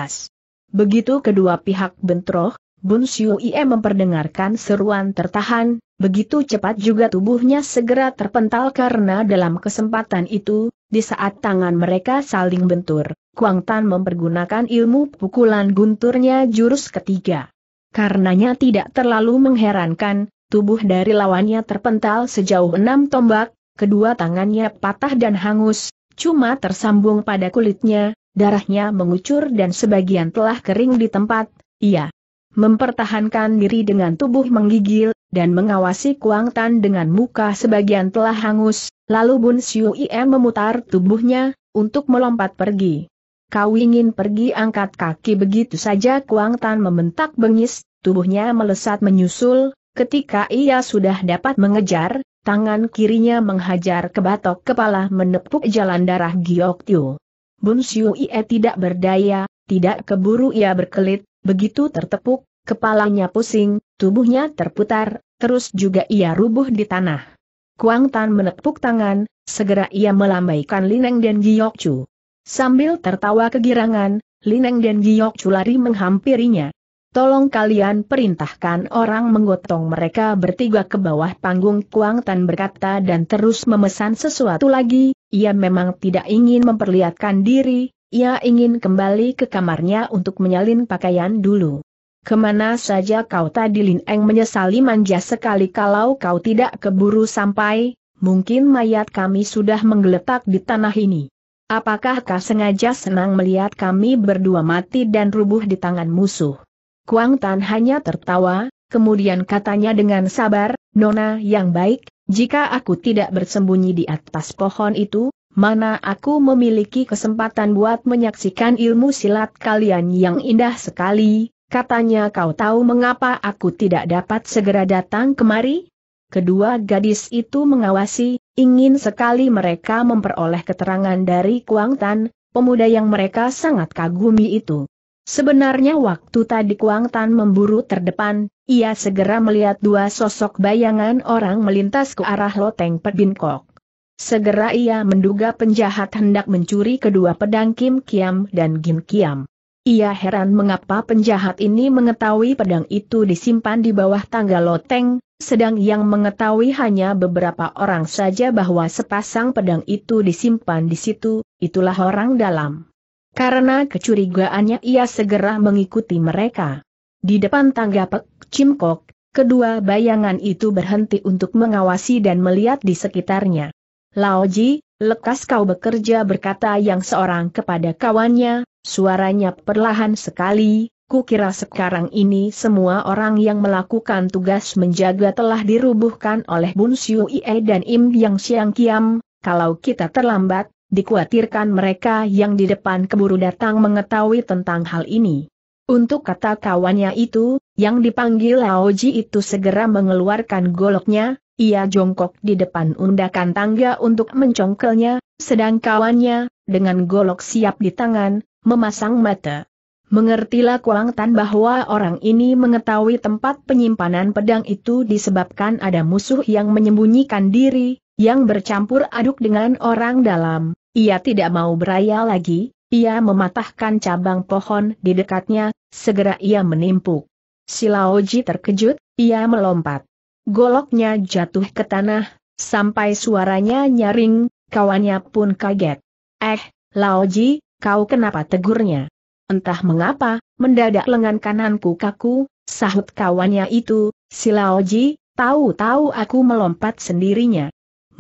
Begitu kedua pihak bentroh, Bun Siu Ie memperdengarkan seruan tertahan, begitu cepat juga tubuhnya segera terpental karena dalam kesempatan itu, di saat tangan mereka saling bentur, Kuang Tan mempergunakan ilmu pukulan gunturnya jurus ketiga. Karenanya tidak terlalu mengherankan, tubuh dari lawannya terpental sejauh enam tombak, kedua tangannya patah dan hangus, cuma tersambung pada kulitnya, darahnya mengucur dan sebagian telah kering di tempat, ia mempertahankan diri dengan tubuh menggigil, dan mengawasi Kuang Tan dengan muka sebagian telah hangus, lalu Bun Siu Ie memutar tubuhnya, untuk melompat pergi. Kau ingin pergi angkat kaki begitu saja Kuang Tan membentak bengis, tubuhnya melesat menyusul, ketika ia sudah dapat mengejar, tangan kirinya menghajar ke batok kepala menepuk jalan darah Giok Tiu. Bun Xiu Ie tidak berdaya, tidak keburu ia berkelit, begitu tertepuk, kepalanya pusing, tubuhnya terputar, terus juga ia rubuh di tanah. Kuang Tan menepuk tangan, segera ia melambaikan Lineng dan Chu. Sambil tertawa kegirangan, Lineng dan Chu lari menghampirinya tolong kalian perintahkan orang menggotong mereka bertiga ke bawah panggung Kuang Tan berkata dan terus memesan sesuatu lagi, ia memang tidak ingin memperlihatkan diri, ia ingin kembali ke kamarnya untuk menyalin pakaian dulu. Kemana saja kau tadi Lin Eng menyesali manja sekali kalau kau tidak keburu sampai, mungkin mayat kami sudah menggeletak di tanah ini. Apakah kau sengaja senang melihat kami berdua mati dan rubuh di tangan musuh? Kuang Tan hanya tertawa, kemudian katanya dengan sabar, Nona yang baik, jika aku tidak bersembunyi di atas pohon itu, mana aku memiliki kesempatan buat menyaksikan ilmu silat kalian yang indah sekali, katanya kau tahu mengapa aku tidak dapat segera datang kemari? Kedua gadis itu mengawasi, ingin sekali mereka memperoleh keterangan dari Kuang Tan, pemuda yang mereka sangat kagumi itu. Sebenarnya waktu tadi Kuang Tan memburu terdepan, ia segera melihat dua sosok bayangan orang melintas ke arah loteng pedinkok. Segera ia menduga penjahat hendak mencuri kedua pedang Kim Kiam dan Gim Kiam. Ia heran mengapa penjahat ini mengetahui pedang itu disimpan di bawah tangga loteng, sedang yang mengetahui hanya beberapa orang saja bahwa sepasang pedang itu disimpan di situ, itulah orang dalam. Karena kecurigaannya ia segera mengikuti mereka. Di depan tangga Pek Cimkok, kedua bayangan itu berhenti untuk mengawasi dan melihat di sekitarnya. Lao Ji, lekas kau bekerja berkata yang seorang kepada kawannya, suaranya perlahan sekali, Ku kira sekarang ini semua orang yang melakukan tugas menjaga telah dirubuhkan oleh Bun Siu Ie dan Im Yang Siang Kiam, kalau kita terlambat, dikuatirkan mereka yang di depan keburu datang mengetahui tentang hal ini. Untuk kata kawannya itu, yang dipanggil Laoji itu segera mengeluarkan goloknya, ia jongkok di depan undakan tangga untuk mencongkelnya, sedang kawannya, dengan golok siap di tangan, memasang mata. Mengertilah Kuang Tan bahwa orang ini mengetahui tempat penyimpanan pedang itu disebabkan ada musuh yang menyembunyikan diri, yang bercampur aduk dengan orang dalam, ia tidak mau beraya lagi, ia mematahkan cabang pohon di dekatnya, segera ia menimpuk. Silaoji terkejut, ia melompat. Goloknya jatuh ke tanah, sampai suaranya nyaring, kawannya pun kaget. Eh, Laoji, kau kenapa tegurnya? Entah mengapa, mendadak lengan kananku kaku, sahut kawannya itu, Silaoji, tahu-tahu aku melompat sendirinya.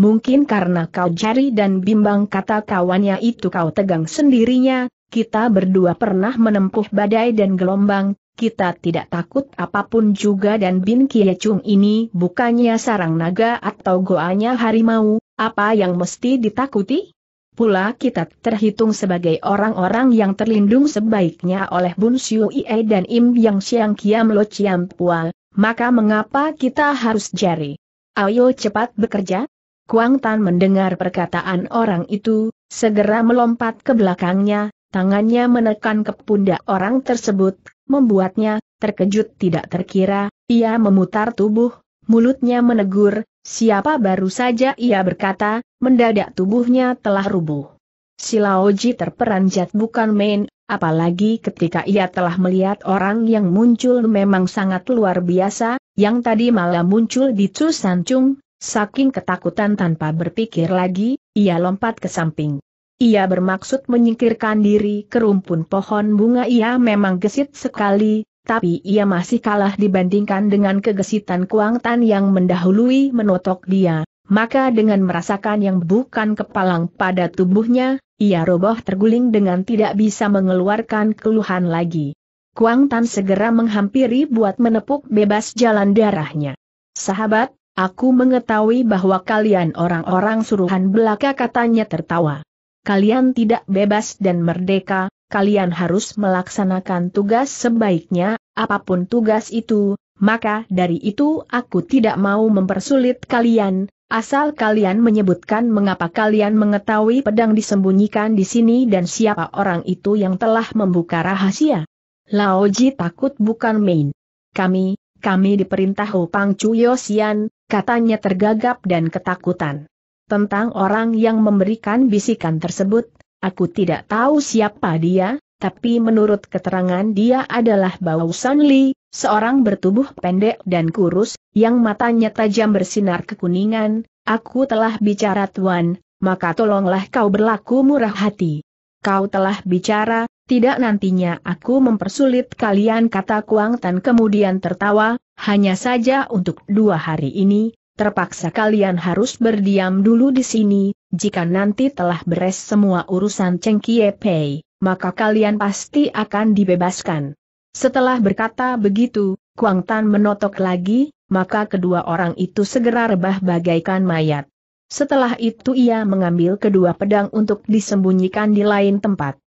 Mungkin karena kau jari dan bimbang kata kawannya itu kau tegang sendirinya, kita berdua pernah menempuh badai dan gelombang, kita tidak takut apapun juga dan Bin Kie Chung ini bukannya sarang naga atau goanya harimau, apa yang mesti ditakuti? Pula kita terhitung sebagai orang-orang yang terlindung sebaiknya oleh Bun Xiu Ie dan Im Yang Siang Kiam Lo Chiam Pual, maka mengapa kita harus jari? Ayo cepat bekerja, Kuang Tan mendengar perkataan orang itu, segera melompat ke belakangnya, tangannya menekan ke pundak orang tersebut, membuatnya terkejut tidak terkira, ia memutar tubuh, mulutnya menegur, siapa baru saja ia berkata, mendadak tubuhnya telah rubuh. Silaoji terperanjat bukan main, apalagi ketika ia telah melihat orang yang muncul memang sangat luar biasa, yang tadi malah muncul di Chu Sanchung, Saking ketakutan tanpa berpikir lagi, ia lompat ke samping. Ia bermaksud menyingkirkan diri ke rumpun pohon bunga ia memang gesit sekali, tapi ia masih kalah dibandingkan dengan kegesitan Kuang Tan yang mendahului menotok dia. Maka dengan merasakan yang bukan kepalang pada tubuhnya, ia roboh terguling dengan tidak bisa mengeluarkan keluhan lagi. Kuang Tan segera menghampiri buat menepuk bebas jalan darahnya. Sahabat, Aku mengetahui bahwa kalian orang-orang suruhan belaka katanya tertawa. Kalian tidak bebas dan merdeka, kalian harus melaksanakan tugas sebaiknya, apapun tugas itu, maka dari itu aku tidak mau mempersulit kalian, asal kalian menyebutkan mengapa kalian mengetahui pedang disembunyikan di sini dan siapa orang itu yang telah membuka rahasia. Laoji takut bukan main. Kami, kami diperintah Pang Chu Yosian, katanya tergagap dan ketakutan. Tentang orang yang memberikan bisikan tersebut, aku tidak tahu siapa dia, tapi menurut keterangan dia adalah Bao San Li, seorang bertubuh pendek dan kurus, yang matanya tajam bersinar kekuningan, aku telah bicara Tuan, maka tolonglah kau berlaku murah hati. Kau telah bicara, tidak nantinya aku mempersulit kalian kata Kuang Tan kemudian tertawa, hanya saja untuk dua hari ini, terpaksa kalian harus berdiam dulu di sini, jika nanti telah beres semua urusan Cheng Kie Pei, maka kalian pasti akan dibebaskan. Setelah berkata begitu, Kuang Tan menotok lagi, maka kedua orang itu segera rebah bagaikan mayat. Setelah itu ia mengambil kedua pedang untuk disembunyikan di lain tempat.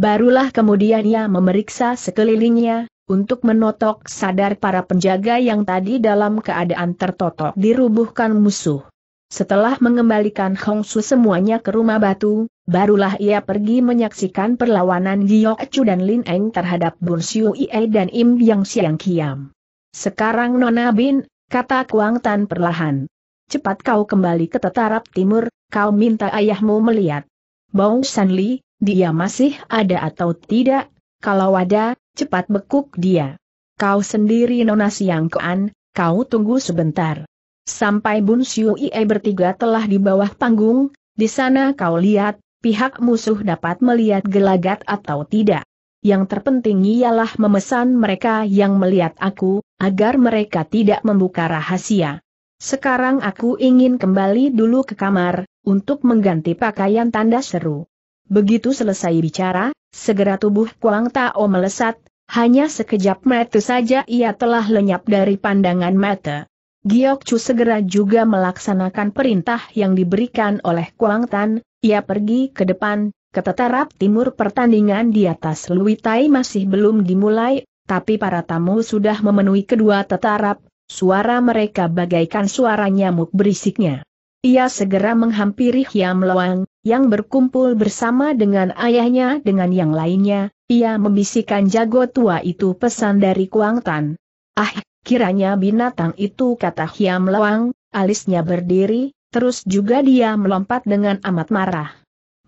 Barulah kemudian ia memeriksa sekelilingnya, untuk menotok sadar para penjaga yang tadi dalam keadaan tertotok dirubuhkan musuh. Setelah mengembalikan Hong Su semuanya ke rumah batu, barulah ia pergi menyaksikan perlawanan Giyok Chu dan Lin Eng terhadap Bun Siu Ie dan Im Yang Siang Kiam. Sekarang Nona Bin, kata Kuang Tan perlahan. Cepat kau kembali ke tetarap timur, kau minta ayahmu melihat. Bong San Li, dia masih ada atau tidak? Kalau ada, cepat bekuk dia. Kau sendiri Nona Siang Kean, kau tunggu sebentar. Sampai Bun Siu Ie bertiga telah di bawah panggung, di sana kau lihat, pihak musuh dapat melihat gelagat atau tidak. Yang terpenting ialah memesan mereka yang melihat aku, agar mereka tidak membuka rahasia. Sekarang aku ingin kembali dulu ke kamar, untuk mengganti pakaian tanda seru. Begitu selesai bicara, segera tubuh Kuang Tao melesat, hanya sekejap mata saja ia telah lenyap dari pandangan mata. Giok Chu segera juga melaksanakan perintah yang diberikan oleh Kuang Tan, ia pergi ke depan, ke tetarap timur pertandingan di atas Tai masih belum dimulai, tapi para tamu sudah memenuhi kedua tetarap, suara mereka bagaikan suara nyamuk berisiknya. Ia segera menghampiri Hiam Loang, yang berkumpul bersama dengan ayahnya dengan yang lainnya, ia membisikkan jago tua itu pesan dari Kuang Tan. Ah, kiranya binatang itu kata Hiam Lawang, alisnya berdiri, terus juga dia melompat dengan amat marah.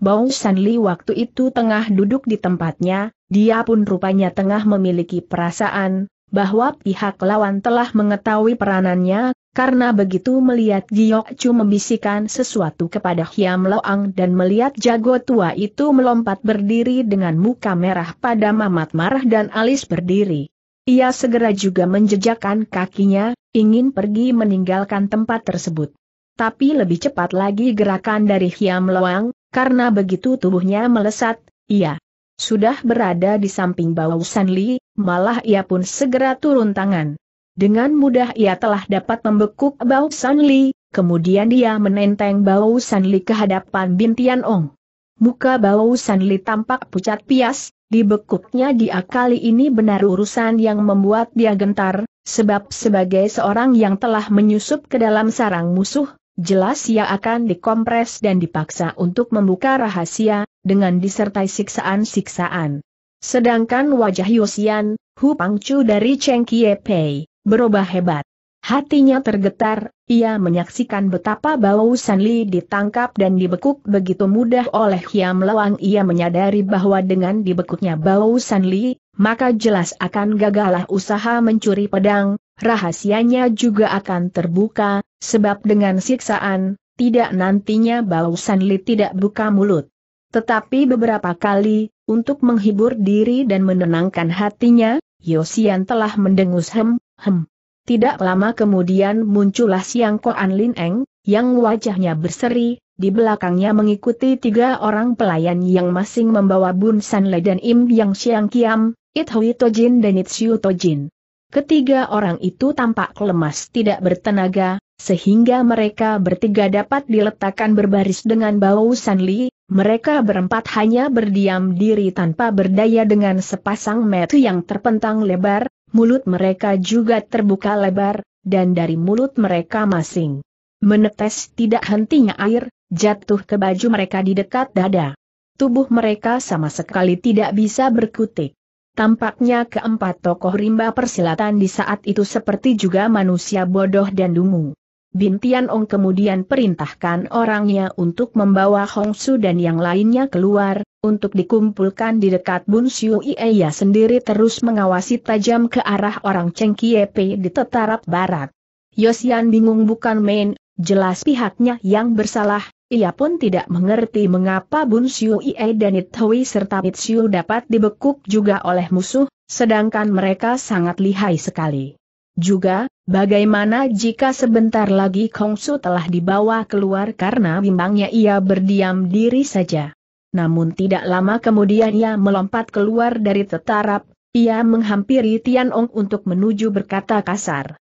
Bau Li waktu itu tengah duduk di tempatnya, dia pun rupanya tengah memiliki perasaan, bahwa pihak lawan telah mengetahui peranannya, karena begitu melihat Giok Chu membisikkan sesuatu kepada Hiam Loang dan melihat jago tua itu melompat berdiri dengan muka merah pada mamat marah dan alis berdiri. Ia segera juga menjejakkan kakinya, ingin pergi meninggalkan tempat tersebut. Tapi lebih cepat lagi gerakan dari Hiam Loang, karena begitu tubuhnya melesat, ia sudah berada di samping bau San Li, malah ia pun segera turun tangan. Dengan mudah ia telah dapat membekuk bau Li, kemudian dia menenteng bau Li ke hadapan Bintian Ong. Muka bau Li tampak pucat pias, dibekuknya dia kali ini benar urusan yang membuat dia gentar, sebab sebagai seorang yang telah menyusup ke dalam sarang musuh, jelas ia akan dikompres dan dipaksa untuk membuka rahasia, dengan disertai siksaan-siksaan. Sedangkan wajah Yosian, Hu Pangcu dari Cheng Kie Pei, berubah hebat. Hatinya tergetar, ia menyaksikan betapa Bao Sanli ditangkap dan dibekuk begitu mudah oleh Hiam Lewang. Ia menyadari bahwa dengan dibekuknya Bao Sanli, maka jelas akan gagalah usaha mencuri pedang, rahasianya juga akan terbuka, sebab dengan siksaan, tidak nantinya Bao Sanli tidak buka mulut. Tetapi beberapa kali, untuk menghibur diri dan menenangkan hatinya, Yosian telah mendengus hem, hem. Tidak lama kemudian muncullah Siang Koan Lin Eng, yang wajahnya berseri, di belakangnya mengikuti tiga orang pelayan yang masing membawa Bun San Le dan Im Yang Siang Kiam, It Hui Tojin dan It Siu Tojin. Ketiga orang itu tampak lemas tidak bertenaga, sehingga mereka bertiga dapat diletakkan berbaris dengan bau sanli, mereka berempat hanya berdiam diri tanpa berdaya dengan sepasang metu yang terpentang lebar, mulut mereka juga terbuka lebar, dan dari mulut mereka masing. Menetes tidak hentinya air, jatuh ke baju mereka di dekat dada. Tubuh mereka sama sekali tidak bisa berkutik. Tampaknya keempat tokoh rimba persilatan di saat itu seperti juga manusia bodoh dan dungu. Bin Ong kemudian perintahkan orangnya untuk membawa Hong Su dan yang lainnya keluar, untuk dikumpulkan di dekat Bun Siu Ie sendiri terus mengawasi tajam ke arah orang Cheng Kiepe di tetarap barat. Yosian bingung bukan main, jelas pihaknya yang bersalah, ia pun tidak mengerti mengapa Bun Siu Ie dan Hui serta Siu dapat dibekuk juga oleh musuh, sedangkan mereka sangat lihai sekali. Juga, bagaimana jika sebentar lagi Kongsu telah dibawa keluar karena bimbangnya ia berdiam diri saja. Namun tidak lama kemudian ia melompat keluar dari tetarap, ia menghampiri Tian Ong untuk menuju berkata kasar.